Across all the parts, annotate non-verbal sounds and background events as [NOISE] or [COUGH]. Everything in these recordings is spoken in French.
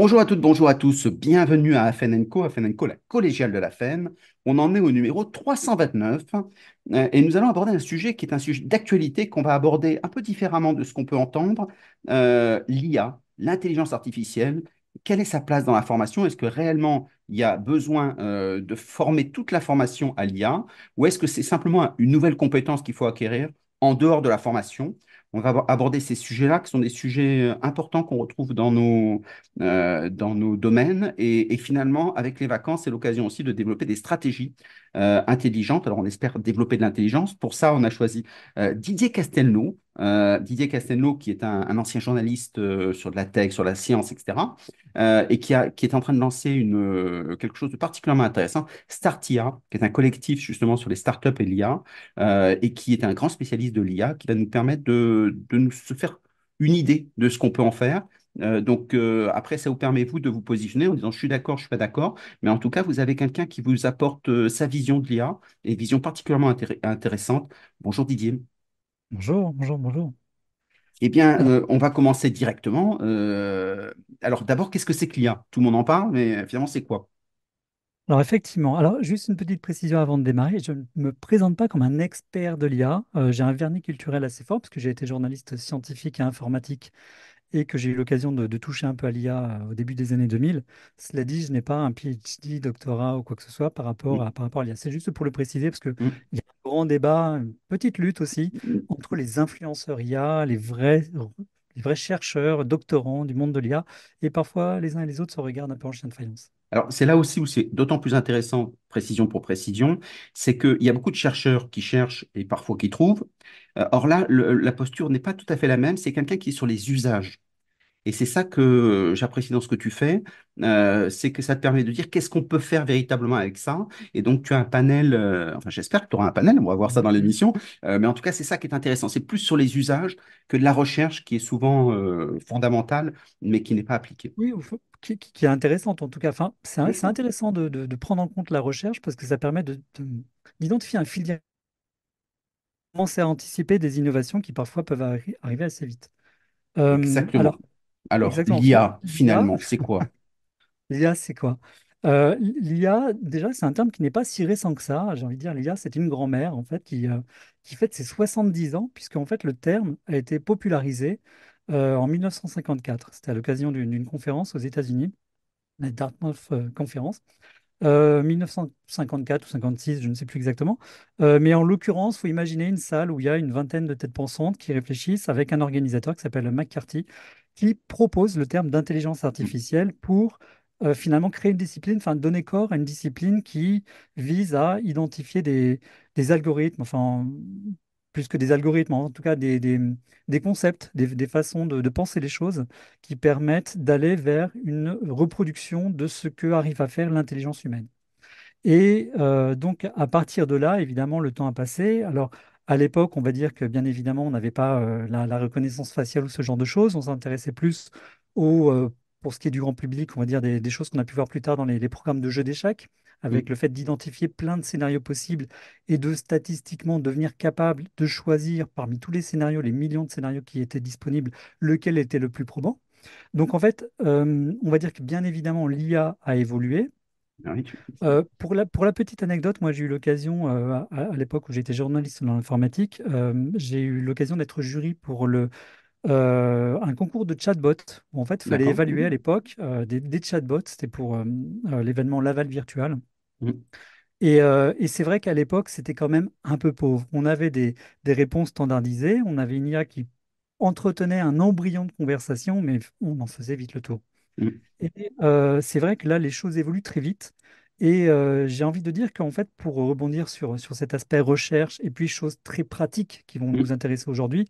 Bonjour à toutes, bonjour à tous, bienvenue à Afenenco, Co, la collégiale de la On en est au numéro 329 euh, et nous allons aborder un sujet qui est un sujet d'actualité qu'on va aborder un peu différemment de ce qu'on peut entendre, euh, l'IA, l'intelligence artificielle. Quelle est sa place dans la formation Est-ce que réellement il y a besoin euh, de former toute la formation à l'IA ou est-ce que c'est simplement une nouvelle compétence qu'il faut acquérir en dehors de la formation on va aborder ces sujets-là, qui sont des sujets euh, importants qu'on retrouve dans nos, euh, dans nos domaines. Et, et, finalement, avec les vacances, c'est l'occasion aussi de développer des stratégies euh, intelligente. Alors, on espère développer de l'intelligence. Pour ça, on a choisi euh, Didier Castelnau. Euh, Didier Castelnau, qui est un, ancien journaliste sur de la tech, sur la science, etc., et qui, est en train de lancer quelque chose de particulièrement intéressant, Startia, qui est un collectif justement sur les startups et l'IA, et qui est un grand spécialiste de l'IA, qui va nous permettre de, nous faire une idée de ce qu'on peut en faire, euh, donc euh, après, ça vous permet vous de vous positionner en disant je suis d'accord, je suis pas d'accord, mais en tout cas, vous avez quelqu'un qui vous apporte euh, sa vision de l'IA et vision particulièrement intéressante. Bonjour Didier. Bonjour, bonjour, bonjour. Eh bien, on va commencer directement. alors d'abord, qu'est-ce que c'est que l'IA Tout le monde en parle, mais finalement, c'est quoi alors effectivement, alors juste une petite précision avant de démarrer, je ne me présente pas comme un expert de l'IA, j'ai un vernis culturel assez fort parce que j'ai été journaliste scientifique et informatique et que j'ai eu l'occasion de, toucher un peu à l'IA euh, au début des années 2000. Cela dit, je n'ai pas un PhD, doctorat ou quoi que ce soit par rapport à, par rapport à l'IA. C'est juste pour le préciser parce qu'il mmh. il y a un grand débat, une petite lutte aussi entre les influenceurs IA, les vrais, les vrais chercheurs, doctorants du monde de l'IA, et parfois les uns et les autres se regardent un peu en chien de faïence. Alors, c'est là aussi où c'est d'autant plus intéressant, précision pour précision, c'est qu'il y a beaucoup de chercheurs qui cherchent et parfois qui trouvent. Euh, or là, la posture n'est pas tout à fait la même. C'est quelqu'un qui est sur les usages. Et c'est ça que j'apprécie dans ce que tu fais, euh, c'est que ça te permet de dire qu'est-ce qu'on peut faire véritablement avec ça. Et donc, tu as un panel, euh, enfin, j'espère que tu auras un panel, on va voir ça dans l'émission, euh, mais en tout cas, c'est ça qui est intéressant. C'est plus sur les usages que de la recherche qui est souvent fondamentale, mais qui n'est pas appliquée. Oui, qui, est intéressante en tout cas. Enfin, c'est intéressant de, prendre en compte la recherche parce que ça permet d'identifier un fil commencer à anticiper des innovations qui parfois peuvent arriver assez vite. Exactement. Alors, l'IA, finalement, c'est quoi? L'IA, c'est quoi? [LAUGHS] L'IA, euh, déjà, c'est un terme qui n'est pas si récent que ça. J'ai envie de dire, l'IA, c'est une grand-mère, en fait, qui, euh, qui fête ses 70 ans, puisque, en fait, le terme a été popularisé euh, en 1954. C'était à l'occasion d'une conférence aux États-Unis, la Dartmouth Conference. 1954 ou 56, je ne sais plus exactement. mais en l'occurrence, il faut imaginer une salle où il y a une vingtaine de têtes pensantes qui réfléchissent avec un organisateur qui s'appelle McCarthy, qui propose le terme d'intelligence artificielle pour euh, finalement créer une discipline, enfin donner corps à une discipline qui vise à identifier des, algorithmes, enfin plus que des algorithmes, en tout cas des, concepts, des, façons de, penser les choses qui permettent d'aller vers une reproduction de ce que arrive à faire l'intelligence humaine. Et euh, donc à partir de là, évidemment, le temps a passé. Alors à l'époque, on va dire que bien évidemment, on n'avait pas euh, la, reconnaissance faciale ou ce genre de choses. On s'intéressait plus au, euh, pour ce qui est du grand public, on va dire des, choses qu'on a pu voir plus tard dans les, programmes de jeux d'échecs, avec mmh. le fait d'identifier plein de scénarios possibles et de statistiquement devenir capable de choisir parmi tous les scénarios, les millions de scénarios qui étaient disponibles, lequel était le plus probant. Donc en fait, euh, on va dire que bien évidemment, l'IA a évolué, euh, pour, la, petite anecdote, moi j'ai eu l'occasion, euh, à, l'époque où j'étais journaliste dans l'informatique, euh, j'ai eu l'occasion d'être jury pour un concours de chatbots. en fait, il fallait évaluer à mmh. l'époque des, chatbots, c'était pour l'événement Laval Virtual. Mmh. Et, c'est vrai qu'à l'époque, c'était quand même un peu pauvre. On avait des, des, réponses standardisées, on avait une IA qui entretenait un embryon de conversation, mais on en faisait vite le tour. Mm. Et euh, c'est vrai que là, les choses évoluent très vite. Et euh, j'ai envie de dire qu'en fait, pour rebondir sur, sur cet aspect recherche et puis choses très pratiques qui vont mm. nous intéresser aujourd'hui,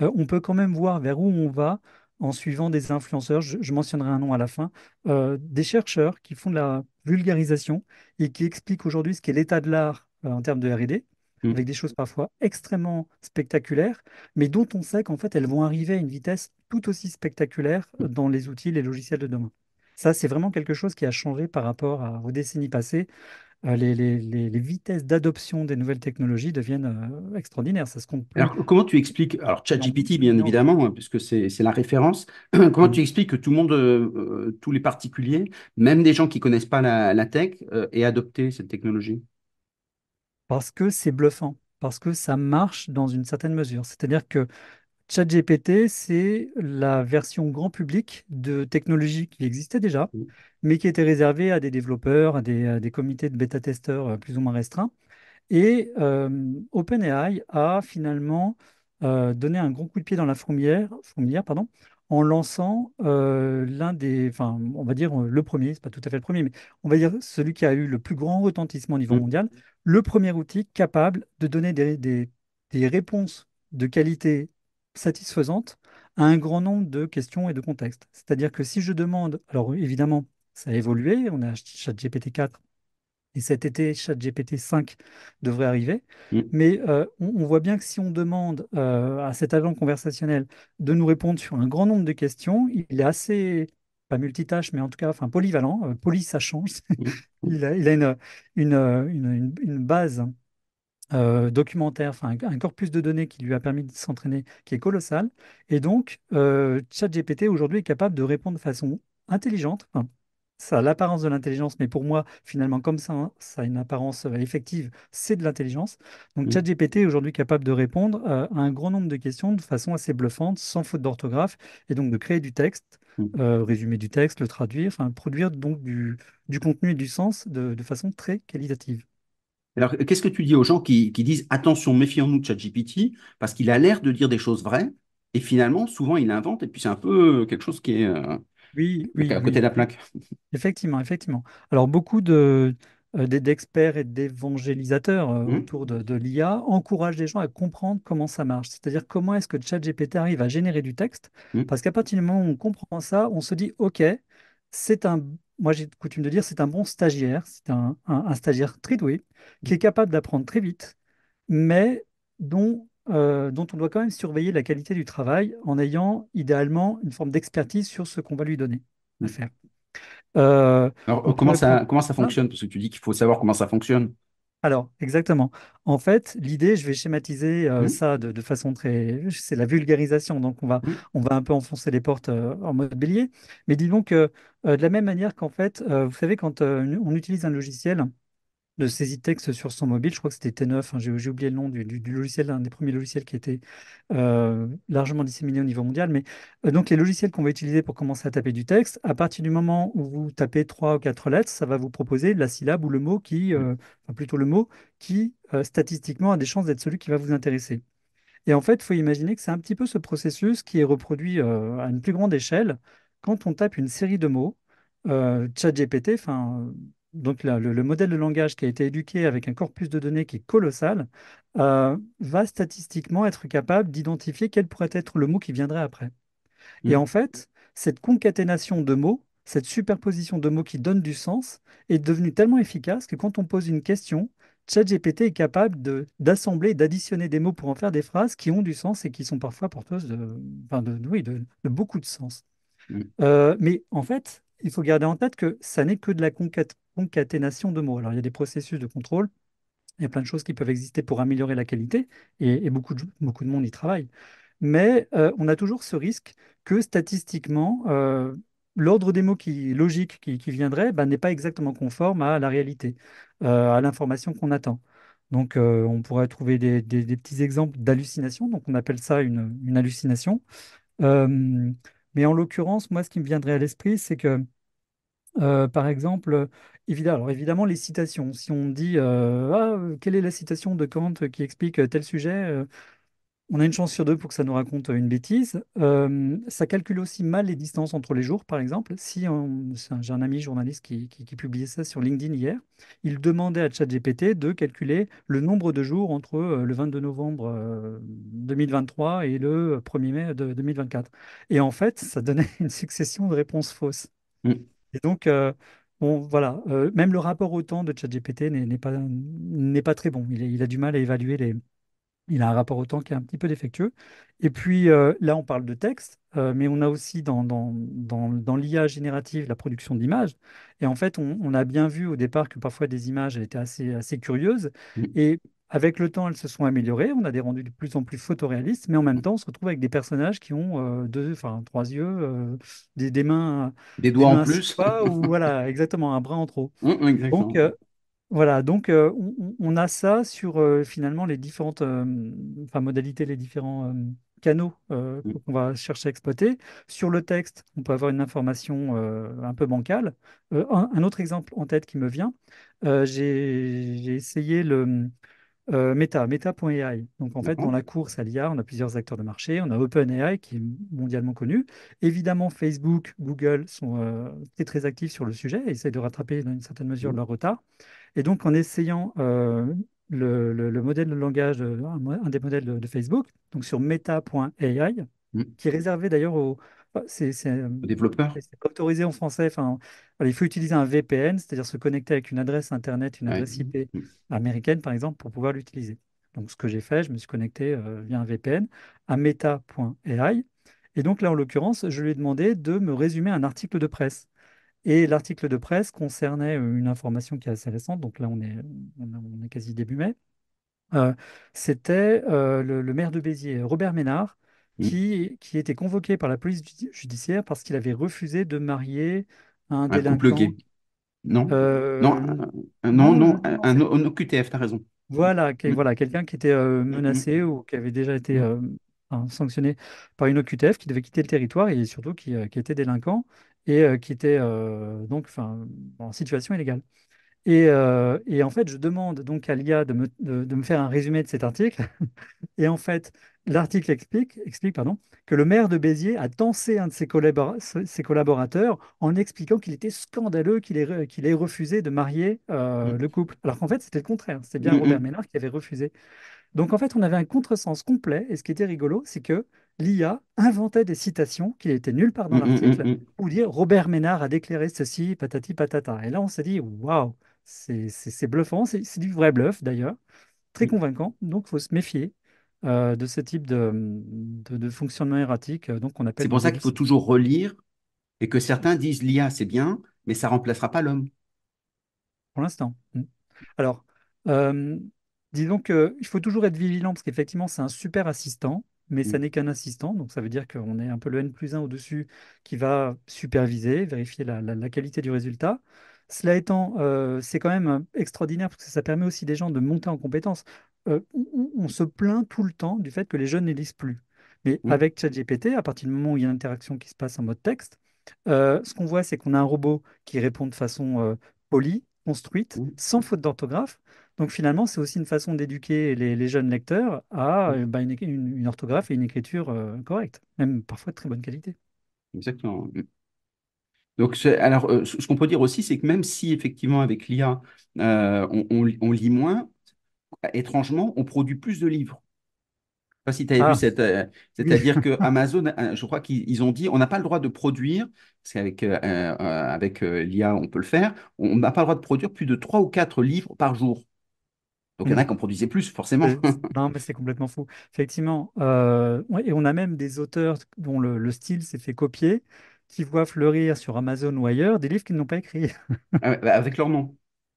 euh, on peut quand même voir vers où on va en suivant des influenceurs, je, mentionnerai un nom à la fin, des chercheurs qui font de la vulgarisation et qui expliquent aujourd'hui ce qu'est l'état de l'art en termes de RD Mm. avec des choses parfois extrêmement spectaculaires, mais dont on sait qu'en fait, elles vont arriver à une vitesse tout aussi spectaculaire mm. dans les outils, les logiciels de demain. Ça, c'est vraiment quelque chose qui a changé par rapport aux décennies passées. Euh, les, vitesses d'adoption des nouvelles technologies deviennent euh, extraordinaires. comment tu expliques Alors, ChatGPT, bien évidemment, hein, puisque c'est la référence. [CLEARS THROAT] comment mm. tu expliques que tout le monde, euh, tous les particuliers, même des gens qui connaissent pas la, la tech, aient adopté cette technologie parce que c'est bluffant, parce que ça marche dans une certaine mesure. C'est-à-dire que ChatGPT, c'est la version grand public de technologies qui existait déjà, mais qui était réservée à des développeurs, à des, comités de bêta-testeurs euh, plus ou moins restreints. Et euh, OpenAI a finalement euh, donné un gros coup de pied dans la fourmilière, pardon, en lançant euh, l'un des, enfin, on va dire euh, le premier, c'est pas tout à fait le premier, mais on va dire celui qui a eu le plus grand retentissement au niveau mmh. mondial, le premier outil capable de donner des, réponses de qualité satisfaisante à un grand nombre de questions et de contextes. C'est-à-dire que si je demande, alors évidemment, ça a évolué, on a ChatGPT 4 et cet été, ChatGPT 5 devrait arriver. Mm. Mais euh, on, voit bien que si on demande euh, à cet agent conversationnel de nous répondre sur un grand nombre de questions, il est assez, pas multitâche, mais en tout cas enfin, polyvalent, euh, poly ça mm. [LAUGHS] il il a une, une, une, base documentaire, un, corpus de données qui lui a permis de s'entraîner, qui est colossal. Et donc, ChatGPT aujourd'hui est capable de répondre de façon intelligente, ça a l'apparence de l'intelligence, mais pour moi, finalement, comme ça, hein, ça a une apparence euh, effective, c'est de l'intelligence. Donc, mmh. ChatGPT est aujourd'hui capable de répondre euh, à un grand nombre de questions de façon assez bluffante, sans faute d'orthographe, et donc de créer du texte, mmh. euh, résumer du texte, le traduire, enfin, produire donc du, contenu et du sens de, façon très qualitative. Alors, qu'est-ce que tu dis aux gens qui, disent attention, méfions-nous de ChatGPT, parce qu'il a l'air de dire des choses vraies, et finalement, souvent, il invente, et puis c'est un peu quelque chose qui est. Oui, oui, à côté de la plaque. Effectivement, effectivement. Alors, beaucoup de, euh, d'experts et d'évangélisateurs euh, mmh. autour de, l'IA encouragent les gens à comprendre comment ça marche, c'est-à-dire comment est-ce que ChatGPT arrive à générer du texte, mmh. parce qu'à partir du moment où on comprend ça, on se dit, OK, c'est un, moi j'ai coutume de dire, c'est un bon stagiaire, c'est un, un stagiaire très doué, mmh. qui est capable d'apprendre très vite, mais dont euh, dont on doit quand même surveiller la qualité du travail en ayant idéalement une forme d'expertise sur ce qu'on va lui donner à mm. faire. Euh, alors, comment, ça, comment ça fonctionne Parce que tu dis qu'il faut savoir comment ça fonctionne. Alors, exactement. En fait, l'idée, je vais schématiser euh, mm. ça de, façon très. C'est la vulgarisation, donc on va, mm. on va un peu enfoncer les portes en mode bélier. Mais disons que de la même manière qu'en fait, vous savez, quand on utilise un logiciel, de texte sur son mobile. Je crois que c'était T9, hein, j'ai oublié le nom du, logiciel, un des premiers logiciels qui était euh, largement disséminé au niveau mondial. Mais euh, donc les logiciels qu'on va utiliser pour commencer à taper du texte, à partir du moment où vous tapez trois ou quatre lettres, ça va vous proposer la syllabe ou le mot qui, euh, enfin, plutôt le mot qui statistiquement a des chances d'être celui qui va vous intéresser. Et en fait, il faut imaginer que c'est un petit peu ce processus qui est reproduit à une plus grande échelle quand on tape une série de mots. ChatGPT, enfin donc le, modèle de langage qui a été éduqué avec un corpus de données qui est colossal, euh, va statistiquement être capable d'identifier quel pourrait être le mot qui viendrait après. Et mmh. en fait, cette concaténation de mots, cette superposition de mots qui donne du sens, est devenue tellement efficace que quand on pose une question, ChatGPT est capable d'assembler, d'additionner des mots pour en faire des phrases qui ont du sens et qui sont parfois porteuses de, enfin de, oui, de, beaucoup de sens. Mmh. Euh, mais en fait, il faut garder en tête que ça n'est que de la conquête concaténation de mots. Alors, il y a des processus de contrôle, il y a plein de choses qui peuvent exister pour améliorer la qualité, et, beaucoup, de, beaucoup de monde y travaille. Mais euh, on a toujours ce risque que statistiquement, euh, l'ordre des mots qui, logique qui, qui viendrait bah, n'est pas exactement conforme à la réalité, euh, à l'information qu'on attend. Donc, on pourrait trouver des, petits exemples d'hallucinations. Donc, on appelle ça une, une hallucination. mais en l'occurrence, moi, ce qui me viendrait à l'esprit, c'est que euh, par exemple, évidemment, alors évidemment, les citations. Si on dit euh, ah, quelle est la citation de Kant qui explique tel sujet euh, On a une chance sur deux pour que ça nous raconte une bêtise. ça calcule aussi mal les distances entre les jours, par exemple. Si j'ai un ami journaliste qui, publiait ça sur LinkedIn hier, il demandait à ChatGPT de calculer le nombre de jours entre le 22 novembre 2023 et le 1er mai de 2024. Et en fait, ça donnait [LAUGHS] une succession de réponses fausses. Mm. Et donc, euh, voilà, euh, même le rapport au temps de ChatGPT n'est pas, n'est pas très bon. Il, a du mal à évaluer les. Il a un rapport au temps qui est un petit peu défectueux. Et puis euh, là, on parle de texte, mais on a aussi dans, l'IA générative la production d'images. Et en fait, on, a bien vu au départ que parfois des images étaient assez, assez curieuses. Mm. Et avec le temps, elles se sont améliorées. On a des rendus de plus en plus photoréalistes, mais en même temps, on se retrouve avec des personnages qui ont euh, deux, enfin trois yeux, euh, des, mains, des doigts en plus, ou voilà, [LAUGHS] exactement un bras en trop. Mmh, mmh, donc euh, voilà, donc on, a ça sur finalement les différentes, modalités, les différents canaux mmh. qu'on va chercher à exploiter. Sur le texte, on peut avoir une information un peu bancale. un, autre exemple en tête qui me vient, j'ai essayé le, euh, Meta, Meta.ai. Donc, en fait, dans la course à l'IA, on a plusieurs acteurs de marché. On a OpenAI qui est mondialement connu. Évidemment, Facebook, Google sont euh, très, actifs sur le sujet et essayent de rattraper dans une certaine mesure mmh. leur retard. Et donc, en essayant euh, le, modèle de langage, un, des modèles de, Facebook, donc sur Meta.ai, mmh. qui est réservé d'ailleurs aux, c'est euh, développeur. autorisé en français. Enfin, il faut utiliser un VPN, c'est-à-dire se connecter avec une adresse internet, une adresse IP mmh. américaine par exemple, pour pouvoir l'utiliser. Donc ce que j'ai fait, je me suis connecté euh, via un VPN à meta.ai. Et donc là, en l'occurrence, je lui ai demandé de me résumer un article de presse. Et l'article de presse concernait euh, une information qui est assez récente, donc là on est, quasi début mai. C'était le, maire de Béziers, Robert Ménard, Mm. qui, était convoqué par la police judiciaire parce qu'il avait refusé de marier un, délinquant. gay. Euh, euh, non. non, non, non, un, OQTF, tu as raison. Voilà, mm. voilà quelqu'un qui était euh, mm, menacé ou qui avait déjà été sanctionné par une OQTF, qui devait quitter le territoire et surtout qui, qui était délinquant et qui était donc en situation illégale. Et, en fait, je demande donc à l'IA de me, de me faire un résumé de cet article. [LAUGHS] et en fait, L'article explique, que le maire de Béziers a tensé un de ses, collaborateurs en expliquant qu'il était scandaleux qu'il ait, refusé de marier euh, mm. le couple. Alors qu'en fait, c'était le contraire. C'est bien mm, Robert mm. Ménard qui avait refusé. Donc en fait, on avait un contresens complet. Et ce qui était rigolo, c'est que l'IA inventait des citations qui n'étaient nulle part dans l'article pour dire Robert Ménard a déclaré ceci, patati patata. Et là, on s'est dit waouh, c'est bluffant. C'est du vrai bluff d'ailleurs. Très convaincant. Donc, il faut se méfier euh, de ce type de, fonctionnement erratique. Euh, donc on appelle. C'est pour ça qu'il faut toujours relire et que certains disent l'IA c'est bien, mais ça remplacera pas l'homme. Pour l'instant. Mm. Alors, euh, disons qu'il faut toujours être vigilant parce qu'effectivement c'est un super assistant mais ça mm. n'est qu'un assistant. Donc, ça veut dire qu'on est un peu le N plus 1 au-dessus qui va superviser, vérifier la, qualité du résultat. Cela étant, c'est quand même extraordinaire parce que ça permet aussi des gens de monter en compétence. Euh, on se plaint tout le temps du fait que les jeunes ne lisent plus. Mais avec ChatGPT, à partir du moment où il y a une interaction qui se passe en mode texte, euh, ce qu'on voit, c'est qu'on a un robot qui répond de façon euh, polie, construite, sans faute d'orthographe. Donc finalement, c'est aussi une façon d'éduquer les, jeunes lecteurs à bah, une, orthographe et une écriture correcte, même parfois de très bonne qualité. Exactement. Donc, alors, ce qu'on peut dire aussi, c'est que même si effectivement avec l'IA, on, lit moins, étrangement, on produit plus de livres. Je ne sais pas si tu avais ah. vu cette. Euh, c'est-à-dire [LAUGHS] que Amazon, euh, je crois qu'ils ont dit, on n'a pas le droit de produire, parce qu'avec euh, avec l'IA, on peut le faire, on n'a pas le droit de produire plus de 3 ou 4 livres par jour. Donc il y en a mm. qui en produisaient plus, forcément. [LAUGHS] non, mais c'est complètement fou. Effectivement. et on a même des auteurs dont le style s'est fait copier, qui voient fleurir sur Amazon ou ailleurs des livres qu'ils n'ont pas écrits. Ah bah, avec leur nom.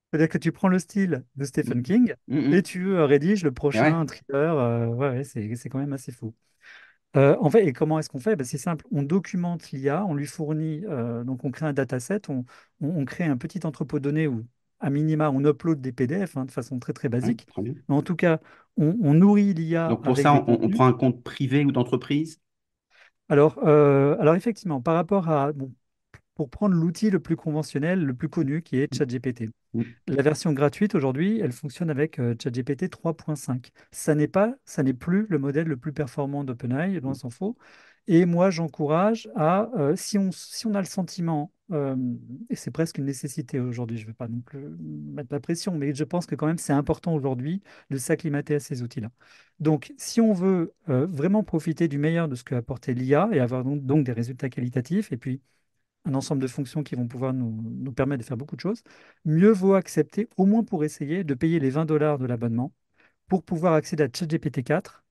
C'est-à-dire que tu prends le style de Stephen mm. King mm, mm. et tu euh, rédiges le prochain thriller. Euh, ouais, c'est quand même assez faux. Euh, en fait, et comment est-ce qu'on fait bah, C'est simple, on documente l'IA, on lui fournit, donc on crée un dataset, on, crée un petit entrepôt de données où, à minima, on upload des PDF hein, de façon très très basique. Mais en tout cas, on, nourrit l'IA. Donc pour ça, on, prend un compte privé ou d'entreprise alors, alors effectivement, par rapport à, pour prendre l'outil le plus conventionnel, le plus connu, qui est ChatGPT. La version gratuite aujourd'hui, elle fonctionne avec euh, ChatGPT 3.5. Ça n'est pas, ça n'est plus le modèle le plus performant d'OpenAI, loin s'en faut. Et moi, j'encourage à, euh, si, on, si on a le sentiment, euh, et c'est presque une nécessité aujourd'hui, je ne vais pas mettre la pression, mais je pense que quand même c'est important aujourd'hui de s'acclimater à ces outils-là. Donc, si on veut vraiment profiter du meilleur de ce que apporté l'IA et avoir donc des résultats qualitatifs, et puis un ensemble de fonctions qui vont pouvoir nous, permettre de faire beaucoup de choses, mieux vaut accepter, au moins pour essayer, de payer les 20 dollars de l'abonnement pour pouvoir accéder à ChatGPT 4.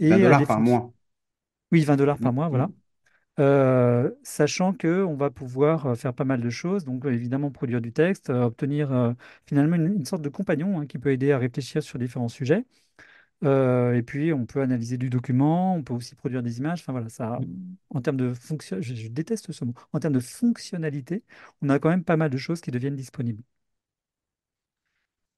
Et 20 dollars par mois. Mm, oui, 20 dollars par mois, voilà. Mm. Euh, sachant qu'on va pouvoir euh, faire pas mal de choses, donc euh, évidemment produire du texte, obtenir finalement une, sorte de compagnon hein, qui peut aider à réfléchir sur différents sujets. Euh, et puis, on peut analyser du document, on peut aussi produire des images. Enfin, voilà, ça, mm. en termes de fonction, je, déteste ce mot. En termes de fonctionnalité, on a quand même pas mal de choses qui deviennent disponibles.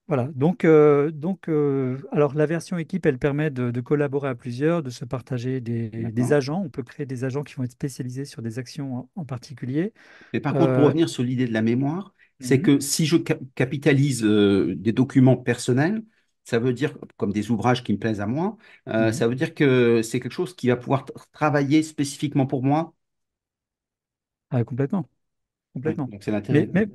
Voilà, donc, euh, donc euh, alors la version équipe, elle permet de, collaborer à plusieurs, de se partager des, agents. On peut créer des agents qui vont être spécialisés sur des actions en, particulier. Mais par contre, pour revenir sur l'idée de la mémoire, c'est mhm. que si je capitalise des documents personnels, ça veut dire, comme des ouvrages qui me plaisent à moi, euh, mmh ça veut dire que c'est quelque chose qui va pouvoir travailler spécifiquement pour moi ah, Complètement. complètement. Donc, c'est l'intérêt. Mais,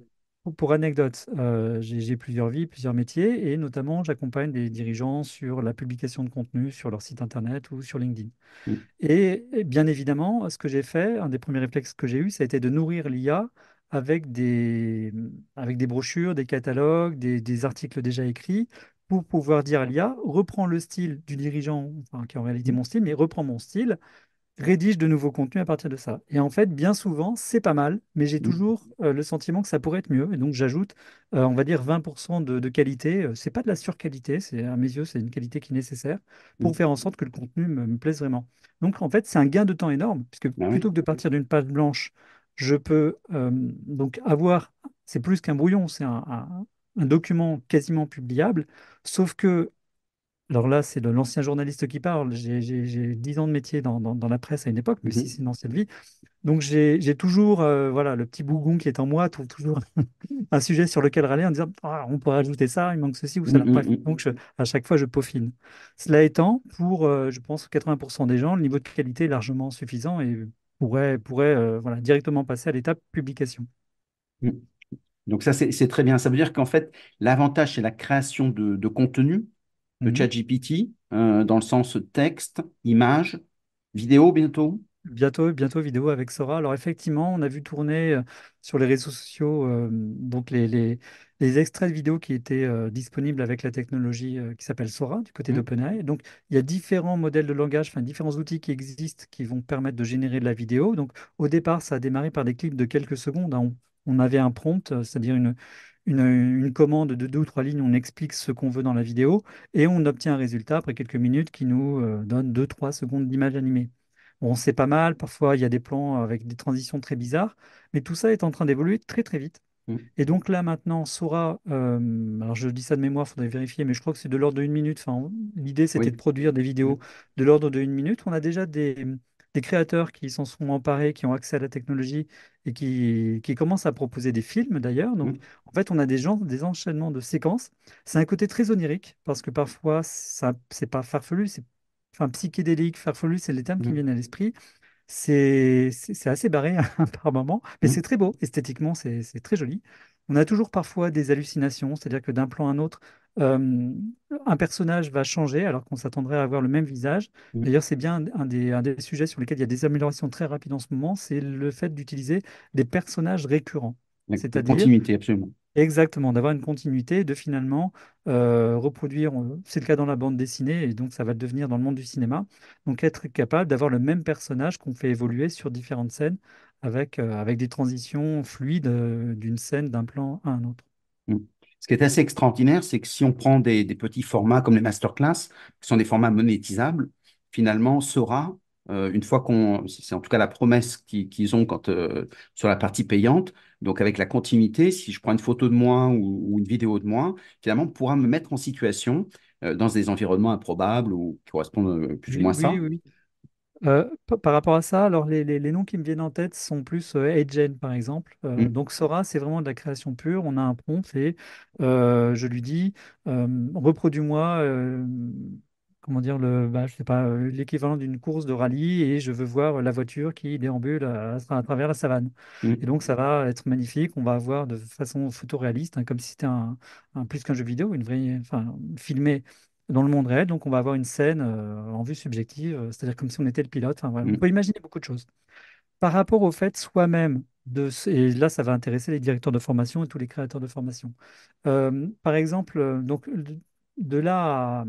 pour anecdote, euh, j'ai, plusieurs vies, plusieurs métiers, et notamment j'accompagne des dirigeants sur la publication de contenu sur leur site internet ou sur LinkedIn. Mmh. Et, bien évidemment, ce que j'ai fait, un des premiers réflexes que j'ai eu, ça a été de nourrir l'IA avec des, avec des brochures, des catalogues, des, articles déjà écrits pour pouvoir dire à l'IA, reprends le style du dirigeant, enfin, qui a en réalité mon style, mais reprends mon style, rédige de nouveaux contenus à partir de ça. Et en fait, bien souvent, c'est pas mal, mais j'ai mmh. toujours euh, le sentiment que ça pourrait être mieux. Et donc, j'ajoute, euh, on va dire, 20% de, qualité. Euh, c'est pas de la surqualité, c'est à mes yeux, c'est une qualité qui est nécessaire pour mmh. faire en sorte que le contenu me, plaise vraiment. Donc, en fait, c'est un gain de temps énorme, puisque bah plutôt que de partir d'une page blanche, je peux donc avoir, c'est plus qu'un brouillon, c'est un, un document quasiment publiable, sauf que, alors là, c'est l'ancien journaliste qui parle, j'ai 10 ans de métier dans, la presse à une époque, mais mmh si c'est une ancienne vie. Donc j'ai toujours, euh, voilà, le petit bougon qui est en moi trouve toujours [LAUGHS] un sujet sur lequel râler en disant, ah, on pourrait ajouter ça, il manque ceci ou ça. Mmh, mmh, donc à chaque fois, je peaufine. Cela étant, pour, euh, je pense, 80% des gens, le niveau de qualité est largement suffisant et pourrait, pourrait euh, voilà, directement passer à l'étape publication. Donc ça, c'est très bien. Ça veut dire qu'en fait, l'avantage, c'est la création de, contenu, de mhm. ChatGPT chat euh, GPT, dans le sens texte, image, vidéo bientôt. Bientôt, bientôt vidéo avec Sora. Alors effectivement, on a vu tourner euh, sur les réseaux sociaux euh, donc les, extraits de vidéos qui étaient disponibles avec la technologie qui s'appelle Sora du côté mhm. d'OpenAI. Donc il y a différents modèles de langage, enfin différents outils qui existent qui vont permettre de générer de la vidéo. Donc au départ, ça a démarré par des clips de quelques secondes. Hein on avait un prompt, c'est-à-dire une, commande de deux ou trois lignes, on explique ce qu'on veut dans la vidéo et on obtient un résultat après quelques minutes qui nous euh, donne deux, trois secondes d'image animée. Bon, sait pas mal, parfois il y a des plans avec des transitions très bizarres, mais tout ça est en train d'évoluer très très vite. Mm. Et donc là maintenant, Sora, euh, alors je dis ça de mémoire, il faudrait vérifier, mais je crois que c'est de l'ordre de une minute. Enfin, l'idée c'était de produire des vidéos mm. de l'ordre de une minute. On a déjà des, des créateurs qui s'en sont emparés, qui ont accès à la technologie et qui, qui commencent à proposer des films d'ailleurs. Donc, mmh. en fait, on a des gens, des enchaînements de séquences. C'est un côté très onirique parce que parfois, ça, c'est pas farfelu, c'est enfin psychédélique, farfelu, c'est les termes qui mmh. viennent à l'esprit. C'est assez barré [LAUGHS] hein, par moment, mais mmh. c'est très beau. Esthétiquement, c'est très joli on a toujours parfois des hallucinations, c'est-à-dire que d'un plan à un autre, un personnage va changer alors qu'on s'attendrait à avoir le même visage. Mmh. D'ailleurs, c'est bien un des, sujets sur lesquels il y a des améliorations très rapides en ce moment, c'est le fait d'utiliser des personnages récurrents. cest à continuité, absolument. Exactement, d'avoir une continuité, de finalement reproduire, c'est le cas dans la bande dessinée, et donc ça va devenir dans le monde du cinéma. Donc être capable d'avoir le même personnage qu'on fait évoluer sur différentes scènes, avec, euh, avec des transitions fluides euh, d'une scène, d'un plan à un autre. Mm. Ce qui est assez extraordinaire, c'est que si on prend des, petits formats comme les masterclass, qui sont des formats monétisables, finalement, Sora, euh, une fois qu'on, c'est en tout cas la promesse qu'ils ont quand, sur la partie payante, donc avec la continuité, si je prends une photo de moi ou, une vidéo de moi, finalement, on pourra me mettre en situation dans des environnements improbables ou qui correspondent plus ou moins ça. Euh, par rapport à ça, alors les, noms qui me viennent en tête sont plus euh, par exemple. Euh, mm. Donc Sora, c'est vraiment de la création pure. On a un prompt et euh, je lui dis reproduis-moi, comment dire, le, bah, je sais pas, l'équivalent d'une course de rallye et je veux voir la voiture qui déambule à, travers la savane. Mm. Et donc ça va être magnifique. On va avoir de façon photoréaliste, hein, comme si c'était un, plus qu'un jeu vidéo, une vraie, enfin filmé dans le monde réel, donc on va avoir une scène euh, en vue subjective, euh, c'est-à-dire comme si on était le pilote. on mm. peut imaginer beaucoup de choses. Par rapport au fait soi-même, de, et là ça va intéresser les directeurs de formation et tous les créateurs de formation. Euh, par exemple, donc de là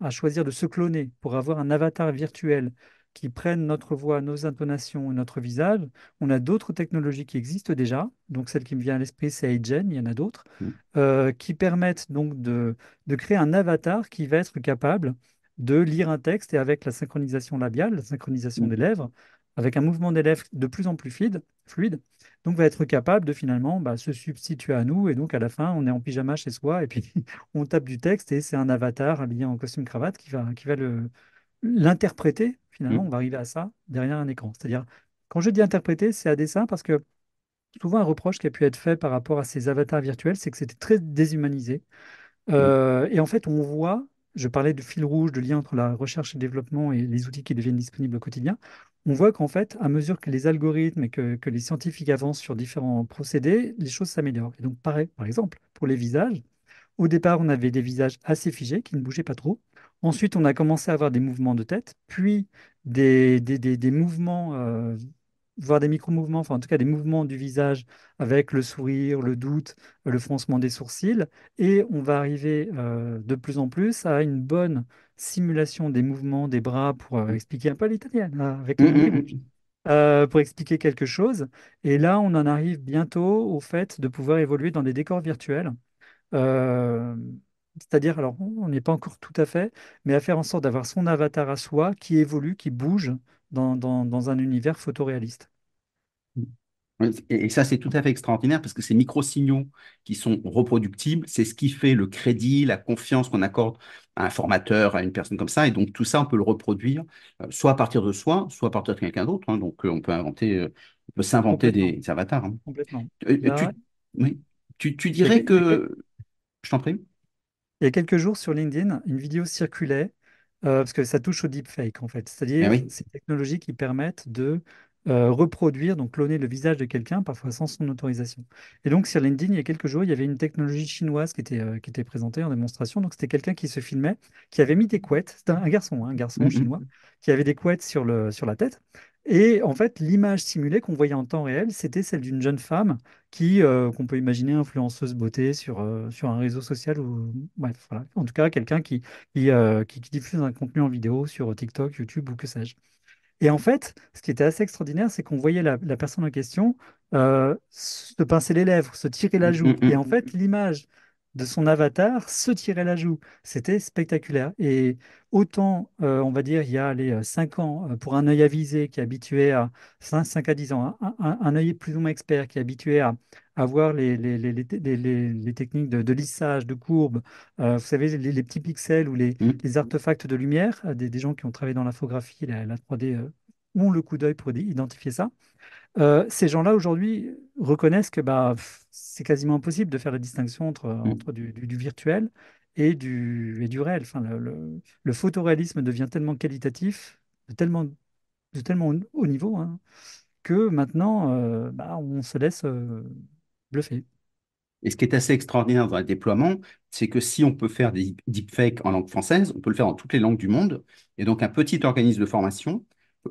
à, choisir de se cloner pour avoir un avatar virtuel qui prennent notre voix, nos intonations et notre visage. On a d'autres technologies qui existent déjà. Donc, celle qui me vient à l'esprit, c'est Agen, il y en a d'autres, mm. euh, qui permettent donc de, de, créer un avatar qui va être capable de lire un texte et avec la synchronisation labiale, la synchronisation mm. des lèvres, avec un mouvement des lèvres de plus en plus fluide, fluide donc va être capable de finalement bah, se substituer à nous. Et donc, à la fin, on est en pyjama chez soi et puis [LAUGHS] on tape du texte et c'est un avatar habillé en costume cravate qui va, qui va le, l'interpréter, finalement, mmh. on va arriver à ça derrière un écran. C'est-à-dire, quand je dis interpréter, c'est à dessein parce que souvent un reproche qui a pu être fait par rapport à ces avatars virtuels, c'est que c'était très déshumanisé. Mmh. Euh, et en fait, on voit, je parlais de fil rouge, de lien entre la recherche et le développement et les outils qui deviennent disponibles au quotidien, on voit qu'en fait, à mesure que les algorithmes et que, que, les scientifiques avancent sur différents procédés, les choses s'améliorent. Et donc, pareil, par exemple, pour les visages, au départ, on avait des visages assez figés qui ne bougeaient pas trop. Ensuite, on a commencé à avoir des mouvements de tête, puis des, mouvements, euh, voire des micro-mouvements, enfin en tout cas des mouvements du visage avec le sourire, le doute, le froncement des sourcils. Et on va arriver euh, de plus en plus à une bonne simulation des mouvements des bras pour euh, expliquer un peu l'italien avec mmh, mmh, mmh. pour expliquer quelque chose. Et là, on en arrive bientôt au fait de pouvoir évoluer dans des décors virtuels. Euh, c'est-à-dire, alors, on n'est pas encore tout à fait, mais à faire en sorte d'avoir son avatar à soi qui évolue, qui bouge dans, dans, un univers photoréaliste. Et ça, c'est tout à fait extraordinaire parce que ces micro-signaux qui sont reproductibles, c'est ce qui fait le crédit, la confiance qu'on accorde à un formateur, à une personne comme ça. Et donc, tout ça, on peut le reproduire euh, soit à partir de soi, soit à partir de quelqu'un d'autre. Hein. Donc, euh, on peut inventer, euh, on peut s'inventer des, avatars. Complètement. tu, dirais que. Je t'en prie. Il y a quelques jours sur LinkedIn, une vidéo circulait, euh, parce que ça touche au deepfake en fait, c'est-à-dire eh ces technologies qui permettent de euh, reproduire, donc cloner le visage de quelqu'un, parfois sans son autorisation. Et donc sur LinkedIn, il y a quelques jours, il y avait une technologie chinoise qui était, euh, présentée en démonstration. Donc c'était quelqu'un qui se filmait, qui avait mis des couettes, c'était un, garçon, un garçon hein, mmh chinois, qui avait des couettes sur la tête et en fait, l'image simulée qu'on voyait en temps réel, c'était celle d'une jeune femme qui, euh, qu'on peut imaginer influenceuse beauté sur, euh, sur un réseau social ou, en tout cas, quelqu'un euh, qui, qui, diffuse un contenu en vidéo sur TikTok, YouTube ou que sais-je. Et en fait, ce qui était assez extraordinaire, c'est qu'on voyait la, personne en question se pincer les lèvres, se tirer la mmh, mmh, joue. Et en mmh, fait, l'image de son avatar se tirait la joue. C'était spectaculaire. Et autant, euh, on va dire, il y a les 5 euh, ans, euh, pour un œil avisé qui est habitué à 5, à 10 ans, hein, un, œil plus ou moins expert qui est habitué à, avoir voir les, les, techniques de, lissage, de courbe, vous savez, les, petits pixels ou les, mmh. artefacts de lumière, des, gens qui ont travaillé dans l'infographie, la, 3D, ont le coup d'œil pour identifier ça. Euh, ces gens-là, aujourd'hui, reconnaissent que bah, c'est quasiment impossible de faire la distinction entre, mm. du, virtuel et du, et du réel. Enfin, le, photoréalisme devient tellement qualitatif, de tellement, de tellement haut niveau, hein, que maintenant, euh, bah, on se laisse euh, bluffer. Et ce qui est assez extraordinaire dans le déploiement, c'est que si on peut faire des deepfakes en langue française, on peut le faire dans toutes les langues du monde. Et donc, un petit organisme de formation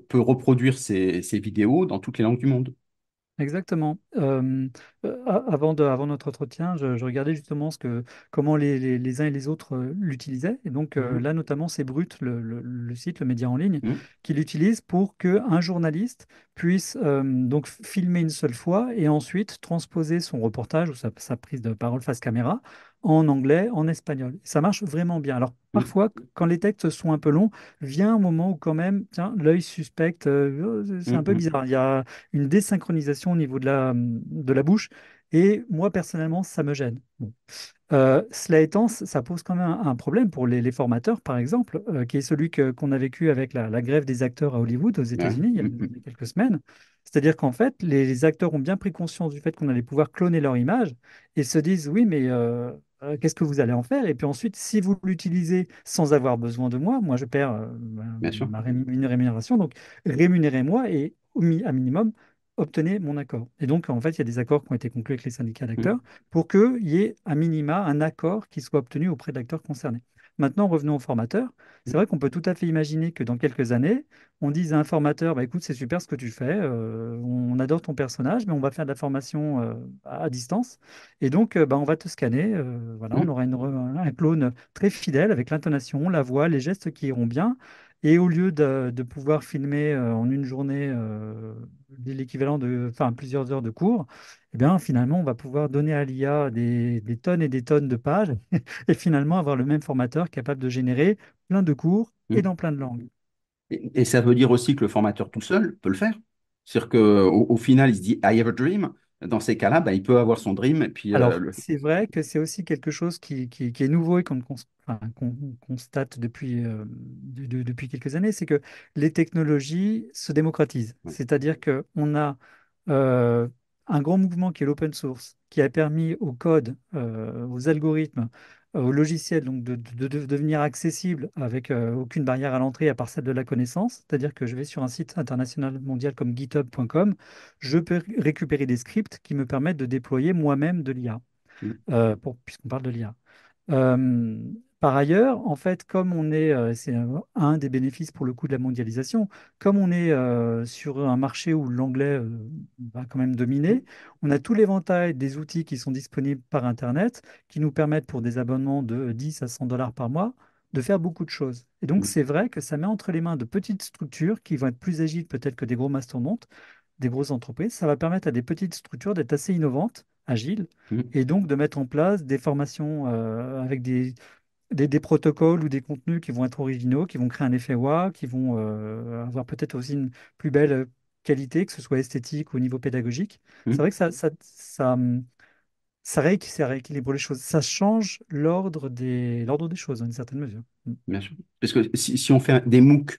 peut reproduire ces, vidéos dans toutes les langues du monde. Exactement. Euh, euh, avant, de, avant notre entretien, je, regardais justement ce que, comment les, les, uns et les autres euh, l'utilisaient. Et donc mhm. là, notamment, c'est Brut, le, site, le média en ligne, mhm. qui l'utilise pour qu'un journaliste puisse donc filmer une seule fois et ensuite transposer son reportage ou sa prise de parole face caméra en anglais, en espagnol. Ça marche vraiment bien. Alors mm. parfois, quand les textes sont un peu longs, vient un moment où quand même, tiens, l'œil suspecte, euh, oh, c'est un peu mm-hmm. bizarre. Il y a une désynchronisation au niveau de la, mm, de la bouche. Et moi, personnellement, ça me gêne. Euh, cela étant, ça pose quand même un, problème pour les, formateurs, par exemple, euh, qui est celui qu'on a vécu avec la, grève des acteurs à Hollywood, aux États-Unis, il, y a mm-hmm. quelques semaines. C'est-à-dire qu'en fait, les, acteurs ont bien pris conscience du fait qu'on allait pouvoir cloner leur image et se disent, oui, mais qu'est-ce que vous allez en faire Et puis ensuite, si vous l'utilisez sans avoir besoin de moi, moi, je perds une rémunération. Donc, rémunérez-moi et, au à minimum, obtenez mon accord. Et donc, en fait, il y a des accords qui ont été conclus avec les syndicats mmh. d'acteurs pour qu'il y ait à minima, un accord qui soit obtenu auprès de l'acteur concerné. Maintenant, revenons au formateur. C'est vrai qu'on peut tout à fait imaginer que dans quelques années, on dise à un formateur, bah, écoute, c'est super ce que tu fais, euh, on adore ton personnage, mais on va faire de la formation euh, à distance. Et donc, euh, bah, on va te scanner. voilà, mmh. on aura une, un clone très fidèle avec l'intonation, la voix, les gestes qui iront bien. Et au lieu de, pouvoir filmer euh, en une journée euh, l'équivalent de enfin, plusieurs heures de cours, eh bien, finalement, on va pouvoir donner à l'IA des, tonnes et des tonnes de pages [LAUGHS] et finalement avoir le même formateur capable de générer plein de cours mm. et dans plein de langues. Et, ça veut dire aussi que le formateur tout seul peut le faire. C'est-à-dire qu'au final, il se dit I have a dream dans ces cas-là, bah, il peut avoir son dream. puis, Alors, euh, c'est vrai que c'est aussi quelque chose qui, est nouveau et qu'on constate depuis, euh, depuis quelques années, c'est que les technologies se démocratisent. C'est-à-dire qu'on a euh, un grand mouvement qui est l'open source, qui a permis au code, aux algorithmes, au logiciel donc de, devenir accessible avec euh, aucune barrière à l'entrée à part celle de la connaissance. C'est-à-dire que je vais sur un site international mondial comme github.com, je peux récupérer des scripts qui me permettent de déployer moi-même de l'IA, mmh. euh, puisqu'on parle de l'IA. Par ailleurs, en fait, comme on est, euh, c'est un, des bénéfices pour le coup de la mondialisation, comme on est euh, sur un marché où l'anglais euh, va quand même dominer, on a tout l'éventail des outils qui sont disponibles par Internet qui nous permettent pour des abonnements de 10 à 100 dollars par mois de faire beaucoup de choses. Et donc, c'est vrai que ça met entre les mains de petites structures qui vont être plus agiles peut-être que des gros mastodontes, des grosses entreprises. Ça va permettre à des petites structures d'être assez innovantes, agiles, mmh. et donc de mettre en place des formations avec des des, protocoles ou des contenus qui vont être originaux, qui vont créer un effet waouh, qui vont euh, avoir peut-être aussi une plus belle euh, qualité, que ce soit esthétique ou au niveau pédagogique. Mmh. C'est vrai que ça, ça, mmh, ça, rééquilibre les choses. Ça change l'ordre des, des choses, dans une certaine mesure. Mmh. Bien sûr. Parce que si, si on fait des MOOC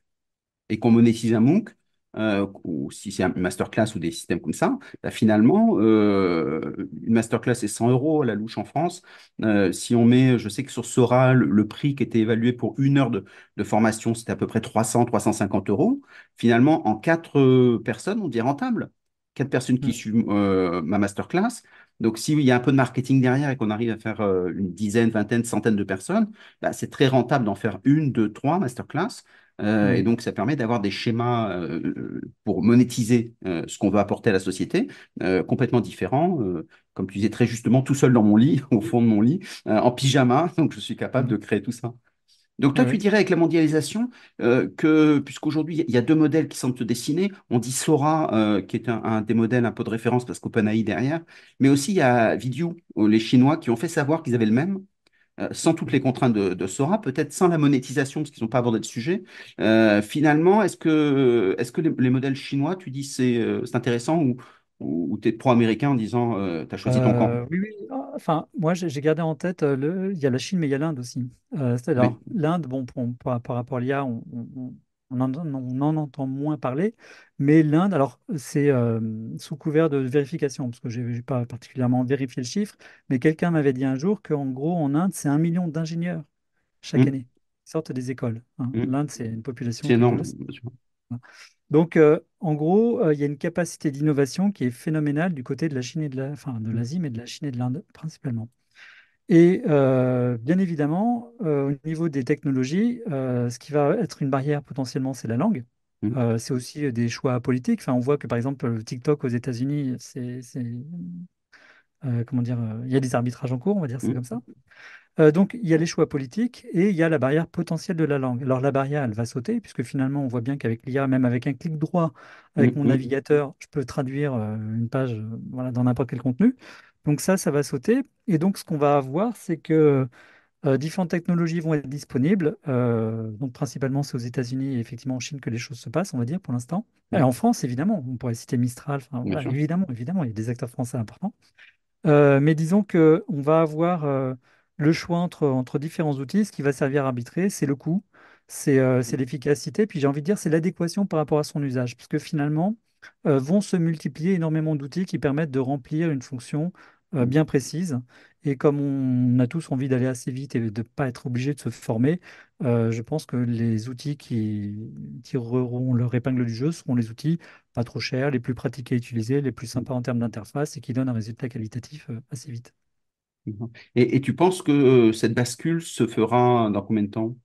et qu'on monétise un MOOC, euh, ou si c'est une masterclass ou des systèmes comme ça, bah, finalement, euh, une masterclass est 100 euros à la louche en France. Euh, si on met, je sais que sur Sora, le, prix qui était évalué pour une heure de, formation, c'était à peu près 300, 350 euros. Finalement, en quatre personnes, on dit rentable. Quatre personnes qui hmm. suivent ma masterclass. Donc, s'il y a un peu de marketing derrière et qu'on arrive à faire une dizaine, vingtaine, centaine de personnes, bah, c'est très rentable d'en faire une, deux, trois masterclass euh, et donc, ça permet d'avoir des schémas euh, pour monétiser euh, ce qu'on veut apporter à la société, complètement différents. comme tu disais très justement, tout seul dans mon lit, [LAUGHS] au fond de mon lit, en pyjama. [LAUGHS] Donc, je suis capable de mmh. créer tout ça. Donc toi, tu dirais avec la mondialisation que, puisqu'aujourd'hui, il y a deux modèles qui semblent se dessiner, on dit Sora, qui est un, des modèles un peu de référence parce qu'OpenAI derrière, mais aussi il y a Video, les Chinois, qui ont fait savoir qu'ils avaient le même, euh, sans toutes les contraintes de, Sora, peut-être sans la monétisation, parce qu'ils n'ont pas abordé le sujet. Euh, finalement, est-ce que, est les, modèles chinois, tu dis, c'est, euh, c'est intéressant ou, ou tu es pro-américain en disant tu as choisi ton camp Oui, ah, Enfin, moi, j'ai gardé en tête, il y a la Chine, mais il y a l'Inde aussi. cest l'Inde, par rapport à l'IA, on, on en, entend moins parler, mais l'Inde, alors c'est euh, sous couvert de vérification, parce que je n'ai pas particulièrement vérifié le chiffre, mais quelqu'un m'avait dit un jour qu'en gros, en Inde, c'est un million d'ingénieurs chaque mmh. année qui sortent des écoles. Hein. Mmh. L'Inde, c'est une population. énorme. Donc, euh, en gros, euh, il y a une capacité d'innovation qui est phénoménale du côté de la Chine et de la, de l'Asie, mais de la Chine et de l'Inde principalement. Et euh, bien évidemment, euh, au niveau des technologies, euh, ce qui va être une barrière potentiellement, c'est la langue. Mmh. c'est aussi des choix politiques. Enfin, on voit que par exemple, TikTok aux États-Unis, c'est comment dire, il y a des arbitrages en cours, on va dire, c'est mmh. comme ça. donc, il y a les choix politiques et il y a la barrière potentielle de la langue. Alors, la barrière, elle va sauter, puisque finalement, on voit bien qu'avec l'IA, même avec un clic droit, avec mmh. mon navigateur, je peux traduire une page voilà, dans n'importe quel contenu. Donc ça, ça va sauter. Et donc, ce qu'on va avoir, c'est que euh, différentes technologies vont être disponibles. Euh, donc, principalement, c'est aux États-Unis et effectivement en Chine que les choses se passent, on va dire, pour l'instant. Et mm. en France, évidemment, on pourrait citer Mistral. évidemment, évidemment, il y a des acteurs français importants. Euh, mais disons qu'on va avoir le choix entre, entre différents outils. Ce qui va servir à arbitrer, c'est le coût, c'est mm. l'efficacité. Puis, j'ai envie de dire, c'est l'adéquation par rapport à son usage. Puisque que finalement, vont se multiplier énormément d'outils qui permettent de remplir une fonction euh, bien précise. Et comme on a tous envie d'aller assez vite et de ne pas être obligé de se former, euh, je pense que les outils qui tireront leur épingle du jeu seront les outils pas trop chers, les plus pratiques à utiliser, les plus sympas en termes d'interface et qui donnent un résultat qualitatif euh, assez vite. Et, tu penses que cette bascule se fera dans combien de temps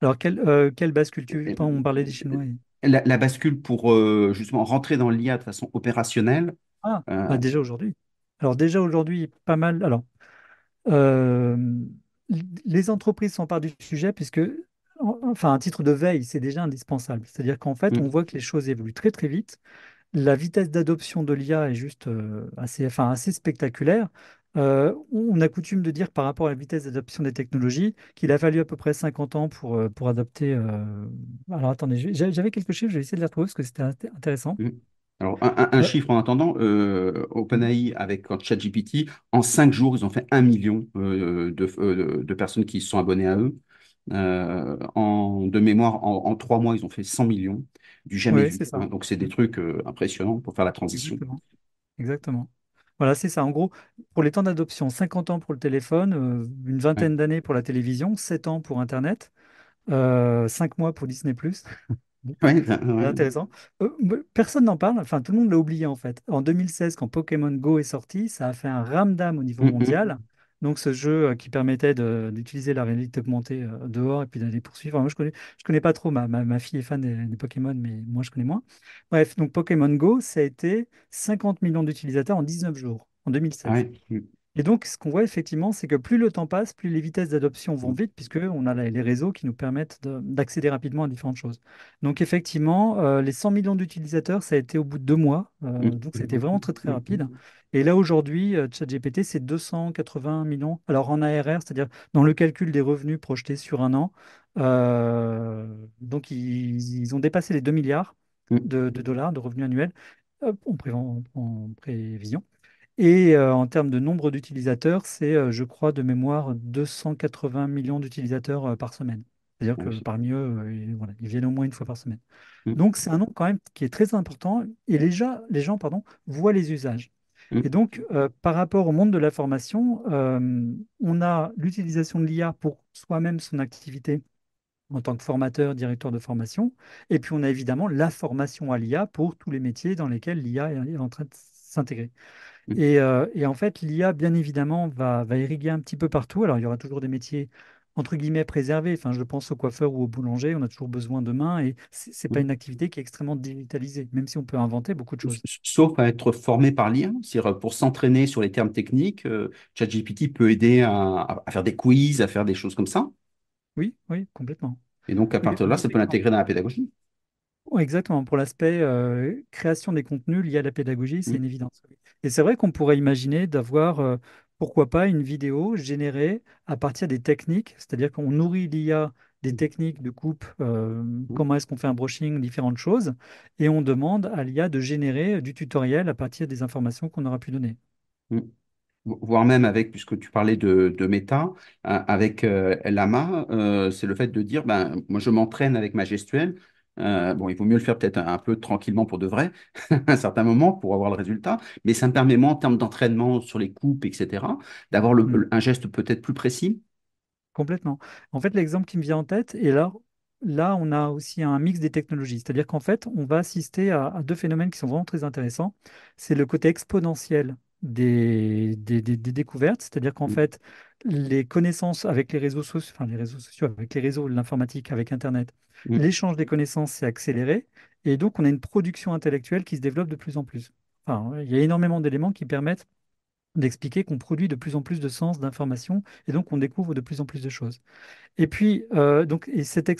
Alors, quelle, quelle bascule tu... On parlait des Chinois. La, bascule pour justement rentrer dans l'IA de façon opérationnelle. Ah, bah, déjà aujourd'hui. Alors déjà aujourd'hui, pas mal. Alors, euh, les entreprises s'emparent du sujet puisque, enfin, un titre de veille, c'est déjà indispensable. C'est-à-dire qu'en fait, mm. on voit que les choses évoluent très très vite. La vitesse d'adoption de l'IA est juste euh, assez, assez spectaculaire. Euh, on a coutume de dire par rapport à la vitesse d'adoption des technologies qu'il a fallu à peu près 50 ans pour, pour adopter. Alors attendez, j'avais quelques chiffres, je vais essayer de les retrouver parce que c'était intéressant. Mm. Alors, un, chiffre en attendant, euh, OpenAI avec ChatGPT, en cinq jours, ils ont fait un million euh, euh, de, personnes qui se sont abonnées à eux. en, de mémoire, en, trois mois, ils ont fait 100 millions du jamais vu. Hein. donc, c'est des trucs impressionnants pour faire la transition. Exactement. Voilà, c'est ça. En gros, pour les temps d'adoption, 50 ans pour le téléphone, une vingtaine d'années pour la télévision, 7 ans pour Internet, 5 mois pour Disney. [LAUGHS] intéressant. Euh, personne n'en parle, enfin tout le monde l'a oublié en fait. En 2016, quand Pokémon Go est sorti, ça a fait un ramdam au niveau mm-hmm. mondial. Donc ce jeu euh, qui permettait d'utiliser la réalité augmentée euh, dehors et puis d'aller poursuivre. Moi je connais, je connais pas trop, ma, fille est fan des, Pokémon, mais moi je connais moins. Bref, donc Pokémon Go, ça a été 50 millions d'utilisateurs en 19 jours, en 2016. Et donc, ce qu'on voit effectivement, c'est que plus le temps passe, plus les vitesses d'adoption vont mmh. vite, puisqu'on a les réseaux qui nous permettent d'accéder rapidement à différentes choses. Donc, effectivement, euh, les 100 millions d'utilisateurs, ça a été au bout de deux mois. Euh, mmh. donc, mmh. c'était vraiment très, très rapide. Et là, aujourd'hui, euh, ChatGPT, c'est 280 millions. Alors, en ARR, c'est-à-dire dans le calcul des revenus projetés sur un an. donc, ils, ont dépassé les 2 milliards de, dollars de revenus annuels en prévision. Et euh, en termes de nombre d'utilisateurs, c'est, euh, je crois, de mémoire, 280 millions d'utilisateurs euh, par semaine. C'est-à-dire que parmi eux, ils, viennent au moins une fois par semaine. Mmh. Donc, c'est un nombre quand même qui est très important et les gens, les gens pardon, voient les usages. Mmh. Et donc, par rapport au monde de la formation, on a l'utilisation de l'IA pour soi-même son activité en tant que formateur, directeur de formation. Et puis, on a évidemment la formation à l'IA pour tous les métiers dans lesquels l'IA est en train de s'intégrer. Mmh. Euh, et, en fait, l'IA, bien évidemment, va, va irriguer un petit peu partout. Alors, il y aura toujours des métiers entre guillemets préservés. Enfin, je pense au coiffeur ou au boulanger. on a toujours besoin de mains et ce n'est pas mmh. une activité qui est extrêmement digitalisée, même si on peut inventer beaucoup de choses. Sauf à être formé par l'IA, c'est-à-dire pour s'entraîner sur les termes techniques, euh, ChatGPT peut aider à, faire des quiz, à faire des choses comme ça. Oui, oui, complètement. Et donc à partir de là, ça peut l'intégrer dans la pédagogie exactement, pour l'aspect création des contenus liés à la pédagogie, c'est mmh. une évidence. Et c'est vrai qu'on pourrait imaginer d'avoir, pourquoi pas, une vidéo générée à partir des techniques, c'est-à-dire qu'on nourrit l'IA des mmh. techniques de coupe, mmh. comment est-ce qu'on fait un brushing, différentes choses, et on demande à l'IA de générer du tutoriel à partir des informations qu'on aura pu donner. voire même avec, puisque tu parlais de, méta, avec Lama, c'est le fait de dire, ben, moi je m'entraîne avec ma gestuelle, euh, bon, il vaut mieux le faire peut-être un, peu tranquillement pour de vrai, [LAUGHS] à un certain moment, pour avoir le résultat. Mais ça me permet, moi, en termes d'entraînement sur les coupes, etc., d'avoir mmh. un geste peut-être plus précis. Complètement. En fait, l'exemple qui me vient en tête, et là, là, on a aussi un mix des technologies. C'est-à-dire qu'en fait, on va assister à, deux phénomènes qui sont vraiment très intéressants. C'est le côté exponentiel des, découvertes, c'est-à-dire qu'en mm. fait, les connaissances avec les réseaux sociaux, enfin les réseaux sociaux, avec les réseaux, l'informatique, avec Internet, mm. l'échange des connaissances s'est accéléré, et donc on a une production intellectuelle qui se développe de plus en plus. il y a énormément d'éléments qui permettent d'expliquer qu'on produit de plus en plus de sens, d'informations, et donc on découvre de plus en plus de choses. Et puis, euh, donc, et ce, côté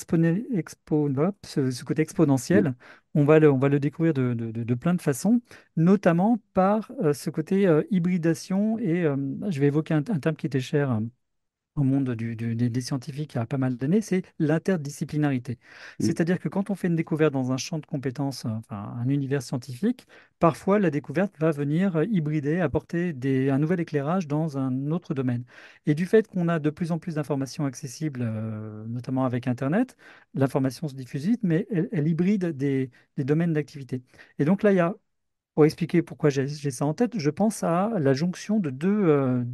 exponentiel, on va le, on va le découvrir de, plein de façons, notamment par euh, ce côté euh, hybridation, et je vais évoquer un, terme qui était cher au monde des, scientifiques il y a pas mal d'années, c'est l'interdisciplinarité. Mmh. C'est-à-dire que quand on fait une découverte dans un champ de compétences, euh, enfin, un univers scientifique, parfois la découverte va venir euh, hybrider, apporter des, un nouvel éclairage dans un autre domaine. Et du fait qu'on a de plus en plus d'informations accessibles, euh, notamment avec Internet, l'information se diffuse vite, mais elle, hybride des, des domaines d'activité. Et donc là, il y a pour expliquer pourquoi j'ai ça en tête, je pense à la jonction de deux,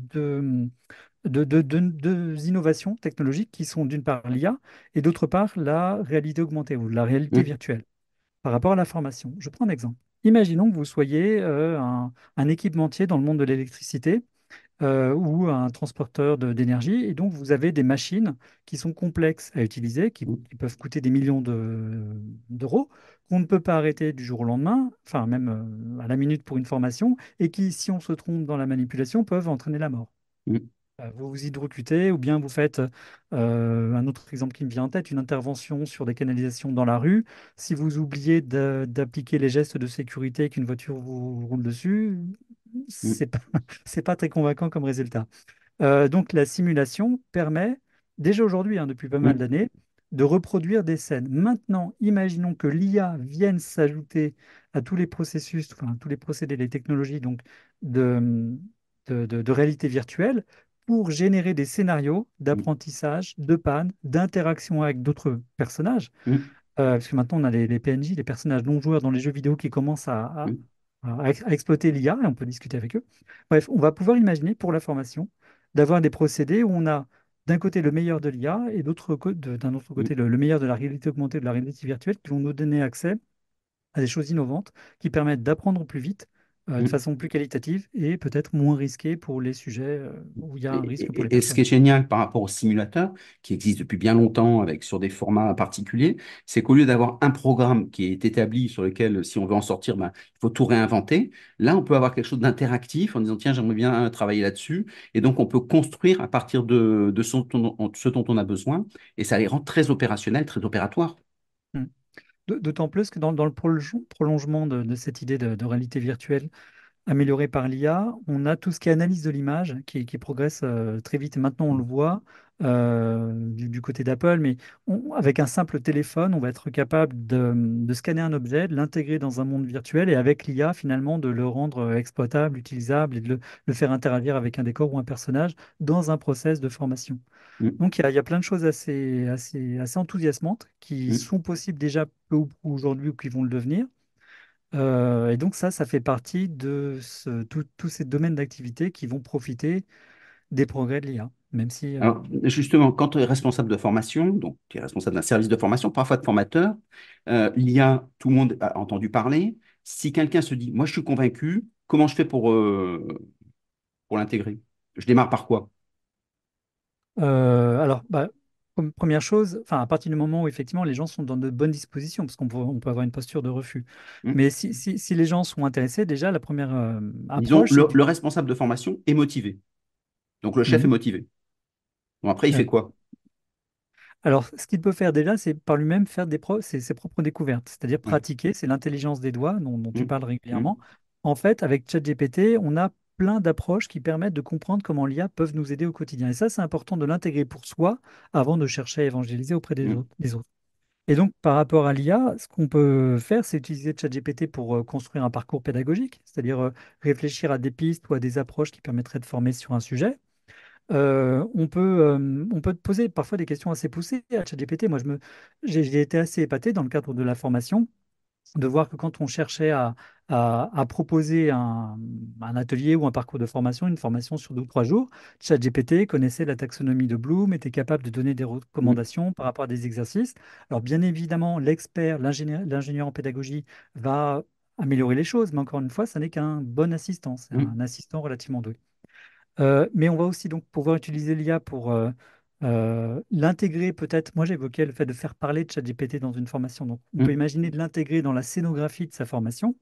de deux, innovations technologiques qui sont d'une part l'IA et d'autre part la réalité augmentée ou la réalité virtuelle par rapport à la formation. Je prends un exemple. Imaginons que vous soyez euh, un, équipementier dans le monde de l'électricité euh, ou un transporteur d'énergie et donc vous avez des machines qui sont complexes à utiliser, qui, peuvent coûter des millions d'euros, qu'on ne peut pas arrêter du jour au lendemain, enfin même euh, à la minute pour une formation, et qui, si on se trompe dans la manipulation, peuvent entraîner la mort. Bah, vous vous hydrocutez ou bien vous faites, euh, un autre exemple qui me vient en tête, une intervention sur des canalisations dans la rue. Si vous oubliez d'appliquer les gestes de sécurité et qu'une voiture vous roule dessus, mm. c'est pas, [LAUGHS] pas très convaincant comme résultat. Euh, donc la simulation permet, déjà aujourd'hui, hein, depuis pas mm. mal d'années, de reproduire des scènes. Maintenant, imaginons que l'IA vienne s'ajouter à tous les processus, enfin, tous les procédés, les technologies donc de réalité virtuelle pour générer des scénarios mmh. d'apprentissage, de panne, d'interaction avec d'autres personnages. Mmh. Euh, parce que maintenant, on a les, PNJ, les personnages non joueurs dans les jeux vidéo qui commencent à, mmh. exploiter l'IA et on peut discuter avec eux. Bref, on va pouvoir imaginer pour la formation d'avoir des procédés où on a d'un côté le meilleur de l'IA et d'un autre côté le, le, meilleur de la réalité augmentée, de la réalité virtuelle, qui vont nous donner accès à des choses innovantes qui permettent d'apprendre plus vite, euh, de mmh. façon plus qualitative et peut-être moins risquée pour les sujets euh, où il y a un risque pour les Et, et ce qui est génial par rapport au simulateur, qui existe depuis bien longtemps avec, sur des formats particuliers, c'est qu'au lieu d'avoir un programme qui est établi sur lequel, si on veut en sortir, ben, il faut tout réinventer, là, on peut avoir quelque chose d'interactif en disant, tiens, j'aimerais bien travailler là-dessus. Et donc, on peut construire à partir de, ce, dont on, a besoin et ça les rend très opérationnels, très opératoires. Mmh. D'autant plus que dans, le prolongement de, cette idée de réalité virtuelle, amélioré par l'IA. On a tout ce qui est analyse de l'image qui, progresse euh, très vite. Maintenant, on le voit euh, du, côté d'Apple, mais avec un simple téléphone, on va être capable de, scanner un objet, de l'intégrer dans un monde virtuel et avec l'IA, finalement, de le rendre euh, exploitable, utilisable et de le, faire interagir avec un décor ou un personnage dans un process de formation. Mm. Donc, il y, a plein de choses assez, assez, assez enthousiasmantes qui mm. sont possibles déjà aujourd'hui ou qui vont le devenir. Euh, et donc ça, ça fait partie de tous ces domaines d'activité qui vont profiter des progrès de l'IA, même si... Euh justement, quand tu es responsable de formation, donc tu es responsable d'un service de formation, parfois de formateur, euh, l'IA, tout le monde a entendu parler. Si quelqu'un se dit, moi je suis convaincu, comment je fais pour, pour l'intégrer? Je démarre par quoi? alors, bah, première chose, enfin, à partir du moment où effectivement les gens sont dans de bonnes dispositions, parce qu'on peut, avoir une posture de refus. Mmh. Mais si, les gens sont intéressés, déjà, la première euh, approche... Disons, le, responsable de formation est motivé. Donc le chef mmh. est motivé. Bon, après, il fait quoi alors, ce qu'il peut faire déjà, c'est par lui-même faire des ses, propres découvertes, c'est-à-dire pratiquer, c'est l'intelligence des doigts dont, tu mmh. parles régulièrement. En fait, avec ChatGPT, on a plein d'approches qui permettent de comprendre comment l'IA peut nous aider au quotidien. Et ça, c'est important de l'intégrer pour soi avant de chercher à évangéliser auprès des, mm. autres. Et donc, par rapport à l'IA, ce qu'on peut faire, c'est utiliser ChatGPT pour euh, construire un parcours pédagogique, c'est-à-dire euh, réfléchir à des pistes ou à des approches qui permettraient de former sur un sujet. Euh, on, peut, on peut poser parfois des questions assez poussées à ChatGPT. Moi, j'ai été assez épaté dans le cadre de la formation de voir que quand on cherchait à, proposer un, atelier ou un parcours de formation, une formation sur deux ou trois jours, ChatGPT connaissait la taxonomie de Bloom, était capable de donner des mmh. recommandations par rapport à des exercices. Alors bien évidemment, l'expert, l'ingénieur en pédagogie va améliorer les choses, mais encore une fois, ça n'est qu'un bon assistant, c'est mmh. un assistant relativement doué. Euh, mais on va aussi donc pouvoir utiliser l'IA pour... Euh, euh, l'intégrer peut-être, moi j'évoquais le fait de faire parler de ChatGPT dans une formation. Donc, on peut mmh. imaginer de l'intégrer dans la scénographie de sa formation.